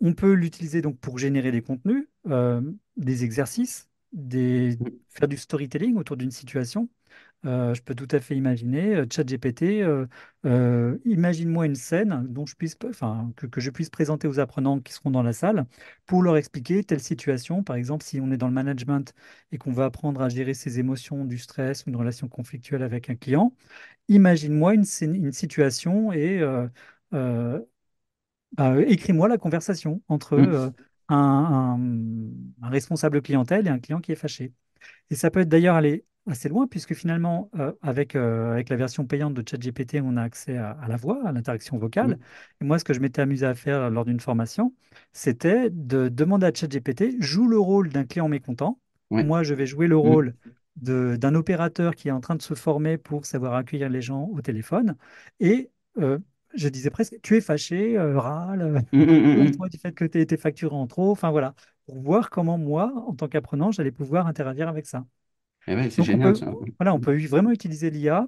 On peut l'utiliser donc pour générer des contenus, euh, des exercices, mmh. faire du storytelling autour d'une situation. Euh, je peux tout à fait imaginer, euh, ChatGPT, GPT, euh, imagine-moi une scène dont je puisse, enfin, que, je puisse présenter aux apprenants qui seront dans la salle pour leur expliquer telle situation. Par exemple, si on est dans le management et qu'on va apprendre à gérer ses émotions, du stress, ou une relation conflictuelle avec un client, imagine-moi une, une, situation et bah, écris-moi la conversation entre mmh. un, un responsable clientèle et un client qui est fâché. Et ça peut être d'ailleurs aller assez loin, puisque finalement, euh, avec, euh, avec la version payante de ChatGPT, on a accès à, la voix, à l'interaction vocale. Et moi, ce que je m'étais amusé à faire lors d'une formation, c'était de demander à ChatGPT, joue le rôle d'un client mécontent. Moi, je vais jouer le mm. rôle d'un opérateur qui est en train de se former pour savoir accueillir les gens au téléphone. Et euh, je disais presque, tu es fâché, râle, du mm, mm, [LAUGHS] fait que tu été facturé en trop, enfin voilà, pour voir comment moi, en tant qu'apprenant, j'allais pouvoir interagir avec ça. Eh ben, c'est On peut, Voilà, on peut vraiment utiliser l'IA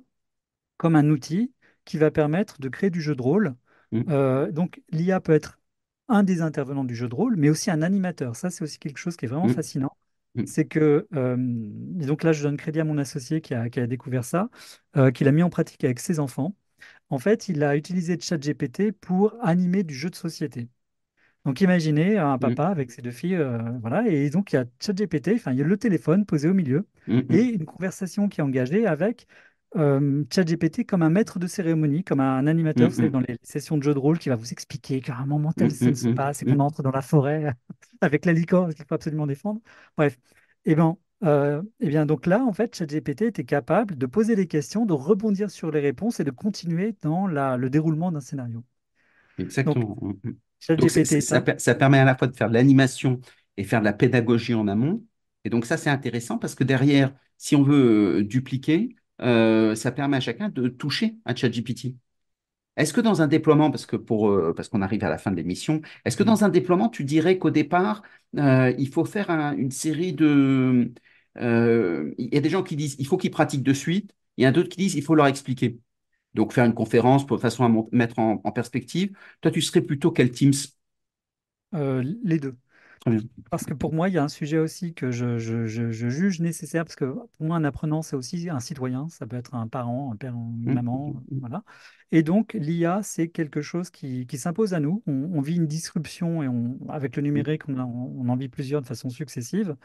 comme un outil qui va permettre de créer du jeu de rôle. Mmh. Euh, donc l'IA peut être un des intervenants du jeu de rôle, mais aussi un animateur. Ça, c'est aussi quelque chose qui est vraiment mmh. fascinant. Mmh. C'est que, euh, donc là, je donne crédit à mon associé qui a, découvert ça, euh, qu'il a mis en pratique avec ses enfants. En fait, il a utilisé ChatGPT pour animer du jeu de société. Donc imaginez un mmh. papa avec ses deux filles, euh, voilà, et donc il y a ChatGPT, enfin il y a le téléphone posé au milieu mmh, mmh. et une conversation qui est engagée avec euh, ChatGPT comme un maître de cérémonie, comme un animateur, dans les sessions de jeu de rôle, qui va vous expliquer qu'à un moment tel ça se passe et qu'on entre dans la forêt [LAUGHS] avec la licorne qu'il faut absolument défendre. Bref, et eh ben et euh, eh bien donc là, en fait, ChatGPT était capable de poser des questions, de rebondir sur les réponses et de continuer dans le déroulement d'un scénario. Exactement ça, permet à la fois de faire de l'animation et faire de la pédagogie en amont. Et donc ça, c'est intéressant parce que derrière, si on veut euh, dupliquer, euh, ça permet à chacun de toucher un chat GPT. Est-ce que dans un déploiement, parce que pour euh, parce qu'on arrive à la fin de l'émission, est-ce que mm-hmm. dans un déploiement, tu dirais qu'au départ, il faut faire une série de... Il y a des gens qui disent il faut qu'ils pratiquent de suite, il y a d'autres qui disent il faut leur expliquer. Donc faire une conférence pour, façon à mettre en, perspective. Toi, tu serais plutôt quel Teams euh, Les deux. Parce que pour moi, il y a un sujet aussi que je, juge nécessaire, parce que pour moi, un apprenant, c'est aussi un citoyen, ça peut être un parent, un père, une mmh. maman, mmh. Mmh. voilà. Et donc, l'IA, c'est quelque chose qui, qui s'impose à nous. On, vit une disruption et on, avec le numérique, on, en vit plusieurs de façon successive.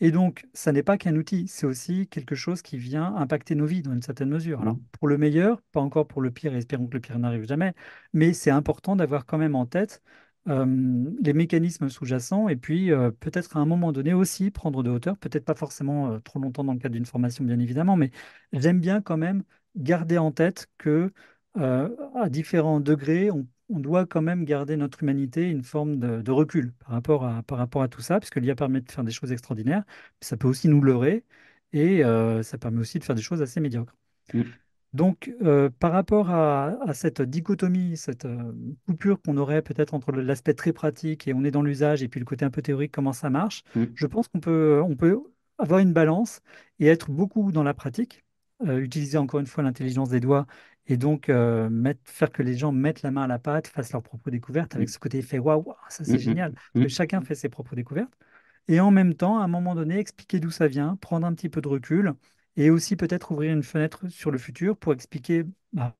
Et donc, ça n'est pas qu'un outil, c'est aussi quelque chose qui vient impacter nos vies dans une certaine mesure. Alors, pour le meilleur, pas encore pour le pire, espérons que le pire n'arrive jamais, mais c'est important d'avoir quand même en tête euh, les mécanismes sous-jacents et puis euh, peut-être à un moment donné aussi prendre de hauteur, peut-être pas forcément euh, trop longtemps dans le cadre d'une formation bien évidemment, mais j'aime bien quand même garder en tête que à différents degrés, on, doit quand même garder notre humanité une forme de, recul par rapport, à, par rapport à tout ça, puisque l'IA permet de faire des choses extraordinaires, ça peut aussi nous leurrer et ça permet aussi de faire des choses assez médiocres. Mm. Donc, euh, par rapport à, cette dichotomie, cette euh, coupure qu'on aurait peut-être entre l'aspect très pratique et on est dans l'usage et puis le côté un peu théorique, comment ça marche, mm. je pense qu'on euh, peut, avoir une balance et être beaucoup dans la pratique, utiliser encore une fois l'intelligence des doigts et donc faire que les gens mettent la main à la pâte, fassent leurs propres découvertes avec mm. ce côté fait waouh, ça c'est mm, génial, que chacun fait ses propres découvertes. Et en même temps, à un moment donné, expliquer d'où ça vient, prendre un petit peu de recul et aussi peut-être ouvrir une fenêtre sur le futur pour expliquer. Bah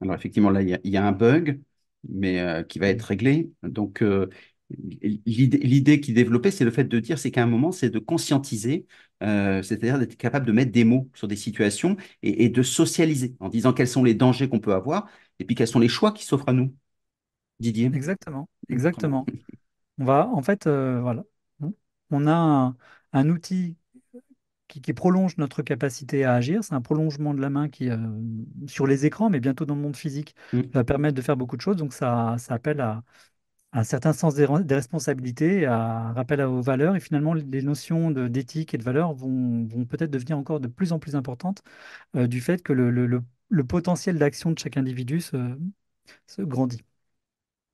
Alors effectivement, là, il y, a un bug, mais euh, qui va mmh. être réglé. Donc euh, l'idée qui développait, c'est le fait de dire, c'est qu'à un moment, c'est de conscientiser, euh, c'est-à-dire d'être capable de mettre des mots sur des situations et, de socialiser en disant quels sont les dangers qu'on peut avoir et puis quels sont les choix qui s'offrent à nous. Didier. Exactement, exactement. [LAUGHS] On va, en fait, voilà, on a un outil qui, prolonge notre capacité à agir. C'est un prolongement de la main qui, euh, sur les écrans, mais bientôt dans le monde physique, mm. va permettre de faire beaucoup de choses. Donc, ça, ça appelle à, un certain sens des, responsabilités, à un rappel aux valeurs. Et finalement, les notions d'éthique et de valeur vont, peut-être devenir encore de plus en plus importantes euh, du fait que le, potentiel d'action de chaque individu se grandit.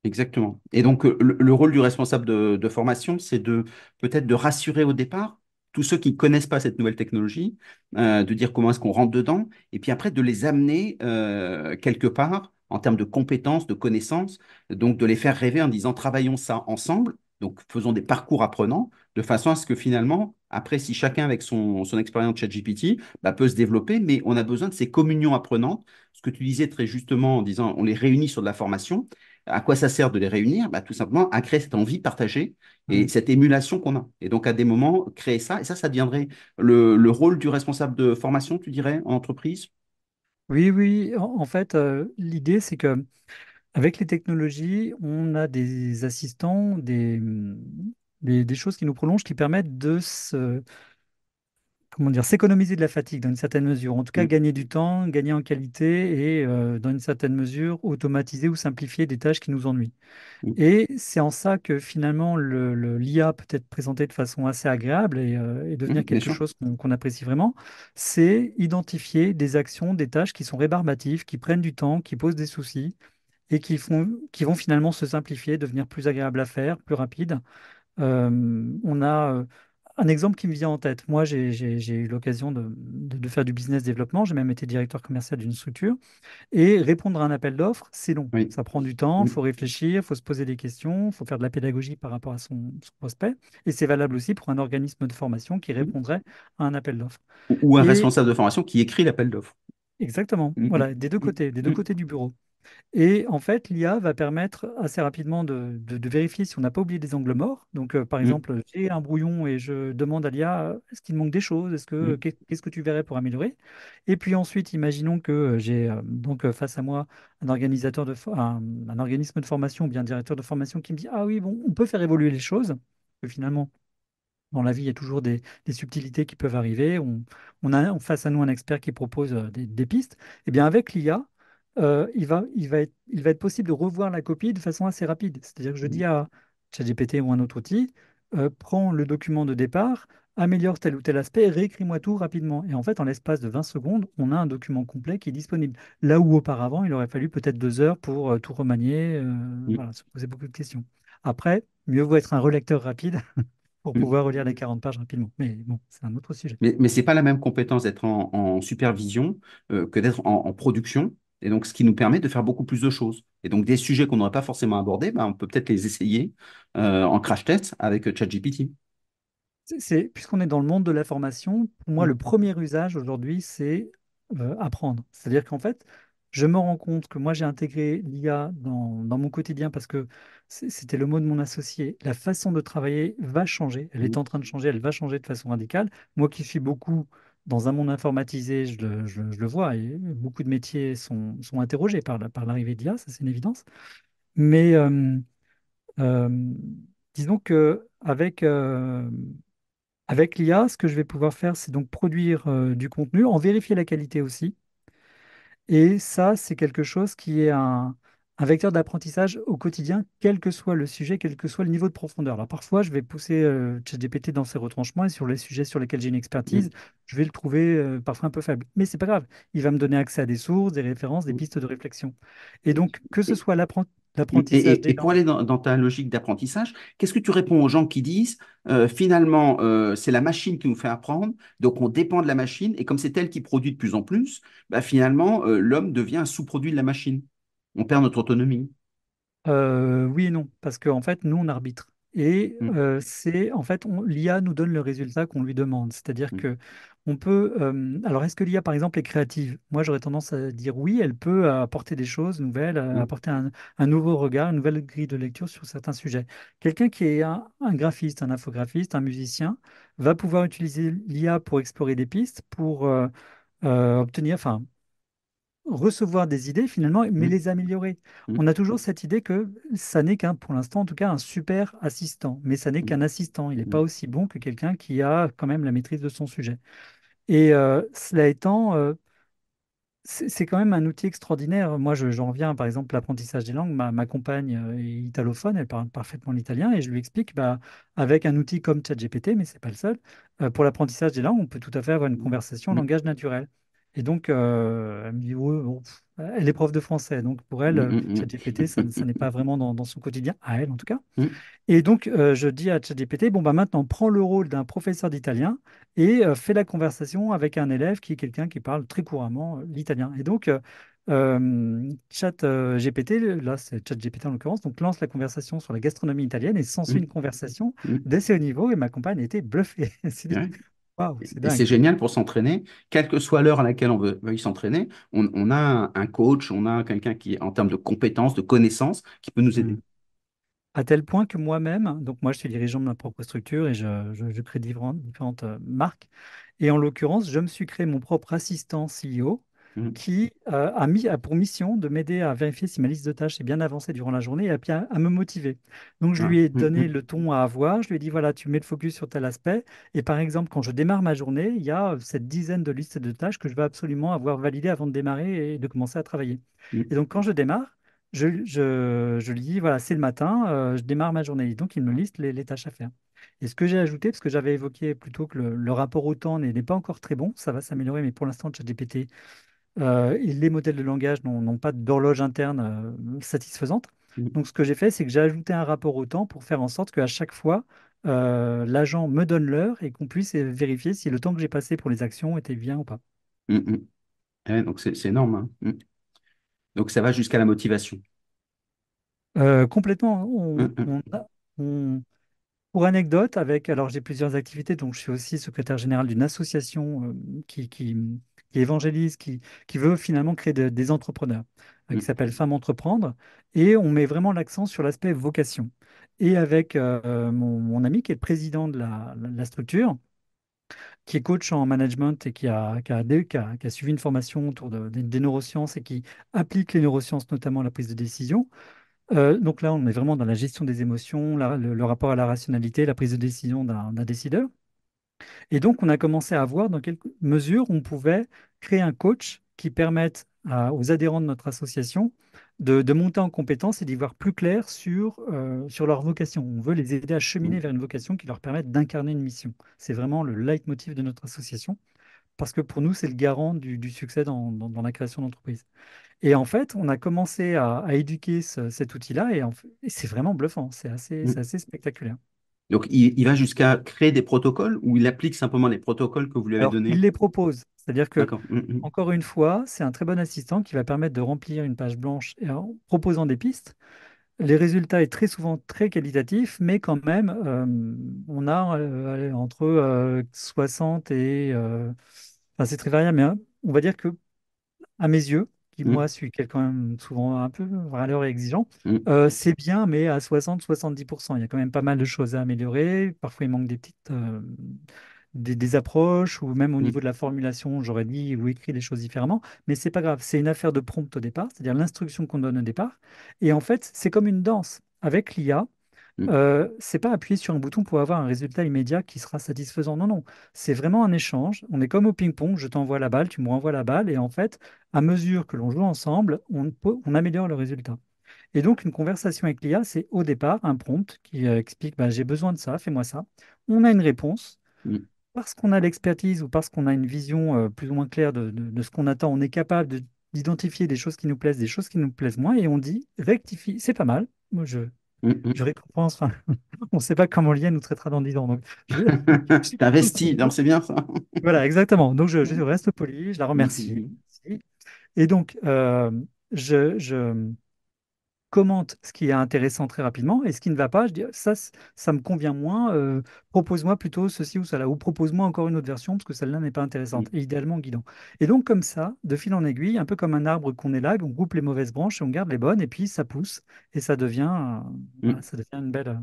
Exactement. Et donc, euh, le, rôle du responsable de, formation, c'est de peut-être de rassurer au départ tous ceux qui ne connaissent pas cette nouvelle technologie, euh, de dire comment est-ce qu'on rentre dedans, et puis après de les amener euh, quelque part en termes de compétences, de connaissances, donc de les faire rêver en disant travaillons ça ensemble, donc faisons des parcours apprenants, de façon à ce que finalement, après, si chacun avec son, son expérience ChatGPT GPT bah, peut se développer, mais on a besoin de ces communions apprenantes, ce que tu disais très justement en disant on les réunit sur de la formation, à quoi ça sert de les réunir bah, Tout simplement à créer cette envie partagée et mmh. cette émulation qu'on a. Et donc, à des moments, créer ça, et ça, ça deviendrait le, rôle du responsable de formation, tu dirais, en entreprise Oui, oui. En, fait, euh, l'idée, c'est que avec les technologies, on a des assistants, des, des choses qui nous prolongent, qui permettent de se comment dire, s'économiser de la fatigue dans une certaine mesure, en tout cas mm. gagner du temps, gagner en qualité et euh, dans une certaine mesure automatiser ou simplifier des tâches qui nous ennuient. Mm. Et c'est en ça que finalement l'IA le, peut être présentée de façon assez agréable et, euh, devenir mm, quelque chose qu'on apprécie vraiment, c'est identifier des actions, des tâches qui sont rébarbatives, qui prennent du temps, qui posent des soucis et qui, font, qui vont finalement se simplifier, devenir plus agréable à faire, plus rapide. Euh, on a un exemple qui me vient en tête. Moi, j'ai eu l'occasion de, faire du business développement. J'ai même été directeur commercial d'une structure. Et répondre à un appel d'offres, c'est long. Ça prend du temps. Il mmh. faut réfléchir. Il faut se poser des questions. Il faut faire de la pédagogie par rapport à son, prospect. Et c'est valable aussi pour un organisme de formation qui mmh. répondrait à un appel d'offres. Ou, un responsable de formation qui écrit l'appel d'offres. Exactement. Mmh, voilà, des deux côtés, des deux côtés du bureau. Et en fait, l'IA va permettre assez rapidement de, vérifier si on n'a pas oublié des angles morts. Donc, euh, par mm. exemple, j'ai un brouillon et je demande à l'IA est-ce qu'il manque des choses Est-ce que mm. qu'est-ce que tu verrais pour améliorer Et puis ensuite, imaginons que euh, j'ai euh, donc face à moi un organisateur de un, organisme de formation ou bien un directeur de formation qui me dit ah oui bon, on peut faire évoluer les choses. Que finalement, dans la vie, il y a toujours des, subtilités qui peuvent arriver. On, a face à nous un expert qui propose des, des pistes. Et eh bien, avec l'IA, euh, il, va, il, être, possible de revoir la copie de façon assez rapide. C'est-à-dire que je dis à ChatGPT ou un autre outil, euh, prends le document de départ, améliore tel ou tel aspect, réécris-moi tout rapidement. Et en fait, en l'espace de 20 secondes, on a un document complet qui est disponible. Là où auparavant, il aurait fallu peut-être deux heures pour euh, tout remanier, se poser beaucoup de questions. Après, mieux vaut être un relecteur rapide [LAUGHS] pour pouvoir relire les 40 pages rapidement. Mais bon, c'est un autre sujet. Mais, ce n'est pas la même compétence d'être en, supervision que d'être en, production. Et donc, ce qui nous permet de faire beaucoup plus de choses. Et donc, des sujets qu'on n'aurait pas forcément abordés, ben, on peut peut-être les essayer euh, en crash test avec euh, ChatGPT. C'est, puisqu'on est dans le monde de la formation, pour moi, mm. le premier usage aujourd'hui, c'est euh, apprendre. C'est-à-dire qu'en fait, je me rends compte que moi, j'ai intégré l'IA dans, mon quotidien parce que c'était le mot de mon associé. La façon de travailler va changer. Elle mm. est en train de changer, elle va changer de façon radicale. Moi qui suis beaucoup dans un monde informatisé, je le, vois, et beaucoup de métiers sont, interrogés par, l'arrivée de l'arrivée ça c'est une évidence. Mais disons que avec, euh, avec l'IA, ce que je vais pouvoir faire, c'est donc produire euh, du contenu, en vérifier la qualité aussi. Et ça, c'est quelque chose qui est un, un vecteur d'apprentissage au quotidien, quel que soit le sujet, quel que soit le niveau de profondeur. Alors parfois, je vais pousser euh, ChatGPT dans ses retranchements et sur les sujets sur lesquels j'ai une expertise, mm. je vais le trouver euh, parfois un peu faible. Mais c'est pas grave, il va me donner accès à des sources, des références, des pistes de réflexion. Et donc, que ce soit l'apprentissage et, pour aller dans, ta logique d'apprentissage, qu'est-ce que tu réponds aux gens qui disent euh, finalement c'est la machine qui nous fait apprendre, donc on dépend de la machine, et comme c'est elle qui produit de plus en plus, bah, finalement l'homme devient un sous-produit de la machine on perd notre autonomie. Euh, oui et non, parce que en fait, nous, on arbitre. Et mm. euh, c'est en fait, l'IA nous donne le résultat qu'on lui demande. C'est-à-dire mm. que on peut. Euh, alors, est-ce que l'IA, par exemple, est créative Moi, j'aurais tendance à dire oui, elle peut apporter des choses nouvelles, mm. apporter un, nouveau regard, une nouvelle grille de lecture sur certains sujets. Quelqu'un qui est un, graphiste, un infographiste, un musicien, va pouvoir utiliser l'IA pour explorer des pistes, pour obtenir, enfin, recevoir des idées finalement, mais mmh. les améliorer. Mmh. On a toujours cette idée que ça n'est qu'un, pour l'instant en tout cas, un super assistant, mais ça n'est mmh. qu'un assistant. Il n'est pas aussi bon que quelqu'un qui a quand même la maîtrise de son sujet. Et euh, cela étant, euh, c'est quand même un outil extraordinaire. Moi, j'en reviens par exemple l'apprentissage des langues. Ma, compagne euh, est italophone, elle parle parfaitement l'italien et je lui explique bah, avec un outil comme ChatGPT, mais c'est pas le seul, pour l'apprentissage des langues, on peut tout à fait avoir une conversation en langage naturel. Et donc, euh, elle me dit, bon, elle est prof de français, donc pour elle, ChatGPT, mmh, euh, mmh, mmh. ça, n'est pas vraiment dans, son quotidien, à elle en tout cas. Et donc, euh, je dis à ChatGPT, bon, bah, maintenant, prends le rôle d'un professeur d'italien et euh, fais la conversation avec un élève qui est quelqu'un qui parle très couramment l'italien. Et donc, ChatGPT, là c'est ChatGPT en l'occurrence, donc lance la conversation sur la gastronomie italienne et s'ensuit une conversation d'assez haut niveau et ma compagne était bluffée. [LAUGHS] et c'est génial pour s'entraîner, quelle que soit l'heure à laquelle on veut, veuille s'entraîner, on, a un, coach, on a quelqu'un qui, en termes de compétences, de connaissances, qui peut nous aider. Hmm. À tel point que moi-même, donc moi je suis dirigeant de ma propre structure et je, crée différentes, euh, marques. Et en l'occurrence, je me suis créé mon propre assistant CEO Mmh. qui euh, a, pour mission de m'aider à vérifier si ma liste de tâches est bien avancée durant la journée et à, me motiver. Donc, je lui ai mmh, donné mmh. le ton à avoir. Je lui ai dit, voilà, tu mets le focus sur tel aspect. Et par exemple, quand je démarre ma journée, il y a euh, cette dizaine de listes de tâches que je vais absolument avoir validées avant de démarrer et de commencer à travailler. Et donc, quand je démarre, je, lui dis, voilà, c'est le matin, euh, je démarre ma journée. Et donc, il me liste les, tâches à faire. Et ce que j'ai ajouté, parce que j'avais évoqué plutôt que le, rapport au temps n'est pas encore très bon, ça va s'améliorer, mais pour l'instant, ChatGPT euh, les modèles de langage n'ont pas d'horloge interne euh, satisfaisante. Mmh. Donc, ce que j'ai fait, c'est que j'ai ajouté un rapport au temps pour faire en sorte qu'à chaque fois, euh, l'agent me donne l'heure et qu'on puisse vérifier si le temps que j'ai passé pour les actions était bien ou pas. Mmh, mmh. Eh donc, c'est énorme. Hein. Donc, ça va jusqu'à la motivation. complètement. Pour anecdote, avec alors j'ai plusieurs activités, donc je suis aussi secrétaire général d'une association euh, qui, qui, qui évangélise, qui, qui veut finalement créer des entrepreneurs, euh, qui mmh. s'appelle Femmes Entreprendre, et on met vraiment l'accent sur l'aspect vocation. Et avec euh, mon, ami qui est le président de la, structure, qui est coach en management et qui a, qui a, qui a- suivi une formation autour des des neurosciences et qui applique les neurosciences, notamment la prise de décision. Euh, donc là, on est vraiment dans la gestion des émotions, le, rapport à la rationalité, la prise de décision d'un décideur. Et donc, on a commencé à voir dans quelle mesure on pouvait créer un coach qui permette aux adhérents de notre association de, monter en compétence et d'y voir plus clair sur, euh, sur leur vocation. On veut les aider à cheminer mmh. vers une vocation qui leur permette d'incarner une mission. C'est vraiment le leitmotiv de notre association parce que pour nous, c'est le garant du, succès dans, la création d'entreprise. Et en fait, on a commencé à, éduquer cet outil-là et, c'est vraiment bluffant, c'est assez, mmh. spectaculaire. Donc, il, va jusqu'à créer des protocoles ou il applique simplement les protocoles que vous lui avez donnés Il les propose. C'est-à-dire que, mmh, mmh. encore une fois, c'est un très bon assistant qui va permettre de remplir une page blanche en proposant des pistes les résultats sont très souvent très qualitatifs, mais quand même, euh, on a euh, entre 60 euh, et... c'est très variable, mais hein, on va dire que, à mes yeux, qui mmh. moi suis quelqu'un souvent un peu râleur et exigeant, mmh. c'est bien, mais à 60-70%, il y a quand même pas mal de choses à améliorer. Parfois, il manque des petites, des, approches ou même au mmh. niveau de la formulation, j'aurais dit ou écrit des choses différemment. Mais c'est pas grave, c'est une affaire de prompt au départ, c'est-à-dire l'instruction qu'on donne au départ. Et en fait, c'est comme une danse. Avec l'IA, mmh. euh, c'est pas appuyer sur un bouton pour avoir un résultat immédiat qui sera satisfaisant. Non, non. C'est vraiment un échange. On est comme au ping-pong. Je t'envoie la balle, tu me renvoies la balle. Et en fait, à mesure que l'on joue ensemble, on, améliore le résultat. Et donc, une conversation avec l'IA, c'est au départ un prompt qui euh, explique bah, j'ai besoin de ça, fais-moi ça. On a une réponse. Mmh parce qu'on a l'expertise ou parce qu'on a une vision euh, plus ou moins claire de, ce qu'on attend, on est capable d'identifier des choses qui nous plaisent, des choses qui nous plaisent moins, et on dit rectifie, c'est pas mal. Moi, je, récompense. [LAUGHS] on ne sait pas comment Lien nous traitera dans 10 ans. Donc, [LAUGHS] investi, c'est bien ça. voilà, exactement. Donc, je, mm. reste poli, je la remercie. Et donc, euh, je, je, commente ce qui est intéressant très rapidement et ce qui ne va pas, je dis ça, ça me convient moins, euh, propose-moi plutôt ceci ou cela, ou propose-moi encore une autre version parce que celle-là n'est pas intéressante, et mmh. idéalement guidant. Et donc, comme ça, de fil en aiguille, un peu comme un arbre qu'on élague, on coupe les mauvaises branches et on garde les bonnes, et puis ça pousse et ça devient, euh, mmh. ça devient une, belle, euh,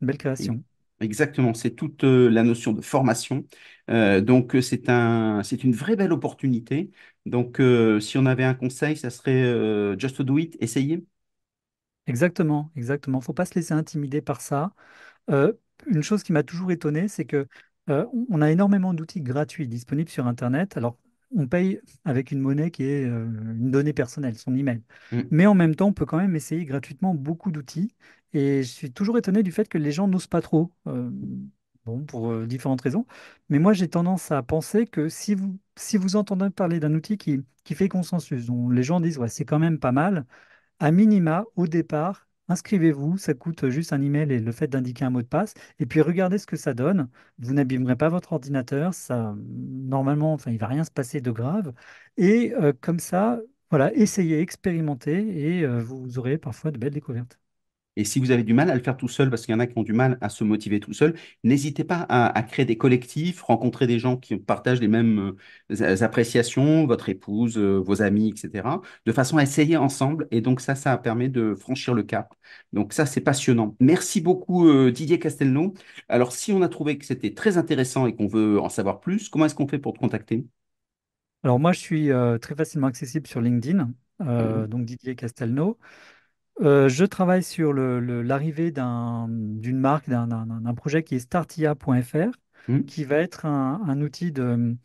belle création. Exactement, c'est toute la notion de formation. donc c'est un, c'est une vraie belle opportunité. Donc si on avait un conseil, ça serait just do it, essayez. Exactement, exactement. Faut pas se laisser intimider par ça. une chose qui m'a toujours étonné, c'est que on a énormément d'outils gratuits disponibles sur Internet. Alors, on paye avec une monnaie qui est une donnée personnelle, son email. Mmh. Mais en même temps, on peut quand même essayer gratuitement beaucoup d'outils. Et je suis toujours étonné du fait que les gens n'osent pas trop. bon, pour différentes raisons. Mais moi, j'ai tendance à penser que si vous, si vous entendez parler d'un outil qui, fait consensus, dont les gens disent, ouais, c'est quand même pas mal, à minima, au départ, inscrivez-vous, ça coûte juste un email et le fait d'indiquer un mot de passe, et puis regardez ce que ça donne. Vous n'abîmerez pas votre ordinateur, ça normalement, enfin, il va rien se passer de grave, et euh, comme ça, voilà, essayez, expérimentez, et euh, vous aurez parfois de belles découvertes. Et si vous avez du mal à le faire tout seul, parce qu'il y en a qui ont du mal à se motiver tout seul, n'hésitez pas à, créer des collectifs, rencontrer des gens qui partagent les mêmes euh, appréciations, votre épouse, euh, vos amis, etc., de façon à essayer ensemble. Et donc ça, ça permet de franchir le cap. Donc ça, c'est passionnant. Merci beaucoup, euh, Didier Castelnau. Alors, si on a trouvé que c'était très intéressant et qu'on veut en savoir plus, comment est-ce qu'on fait pour te contacter Alors moi, je suis très facilement accessible sur LinkedIn, mmh donc Didier Castelnau. Euh, je travaille sur l'arrivée d'une marque, d'un projet qui est startia.fr, mmh. qui va être un, outil de...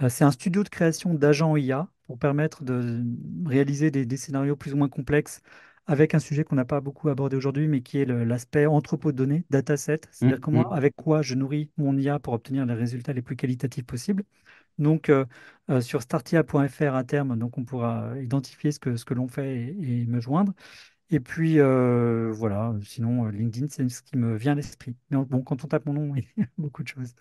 Euh, c'est un studio de création d'agents IA pour permettre de réaliser des, scénarios plus ou moins complexes avec un sujet qu'on n'a pas beaucoup abordé aujourd'hui, mais qui est l'aspect entrepôt de données, dataset, c'est-à-dire mmh, comment, mmh. avec quoi je nourris mon IA pour obtenir les résultats les plus qualitatifs possibles. Donc, euh, sur startia.fr à terme, donc on pourra identifier ce que, l'on fait et me joindre. Et puis, euh, voilà, sinon, euh, LinkedIn, c'est ce qui me vient à l'esprit. Mais bon, quand on tape mon nom, [LAUGHS] il y a beaucoup de choses.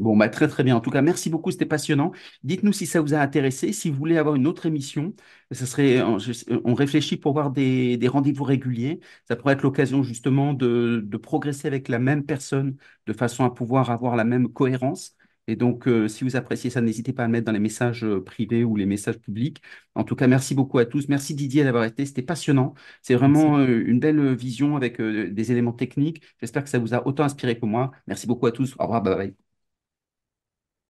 Bon, bah, très très bien. En tout cas, merci beaucoup, c'était passionnant. Dites-nous si ça vous a intéressé, si vous voulez avoir une autre émission. Ça serait, on réfléchit pour avoir des, rendez-vous réguliers. Ça pourrait être l'occasion justement de, progresser avec la même personne de façon à pouvoir avoir la même cohérence. Et donc, euh, si vous appréciez ça, n'hésitez pas à le mettre dans les messages euh, privés ou les messages publics. En tout cas, merci beaucoup à tous. Merci Didier d'avoir été. C'était passionnant. C'est vraiment euh, une belle vision avec des éléments techniques. J'espère que ça vous a autant inspiré que moi. Merci beaucoup à tous. Au revoir. Bye bye.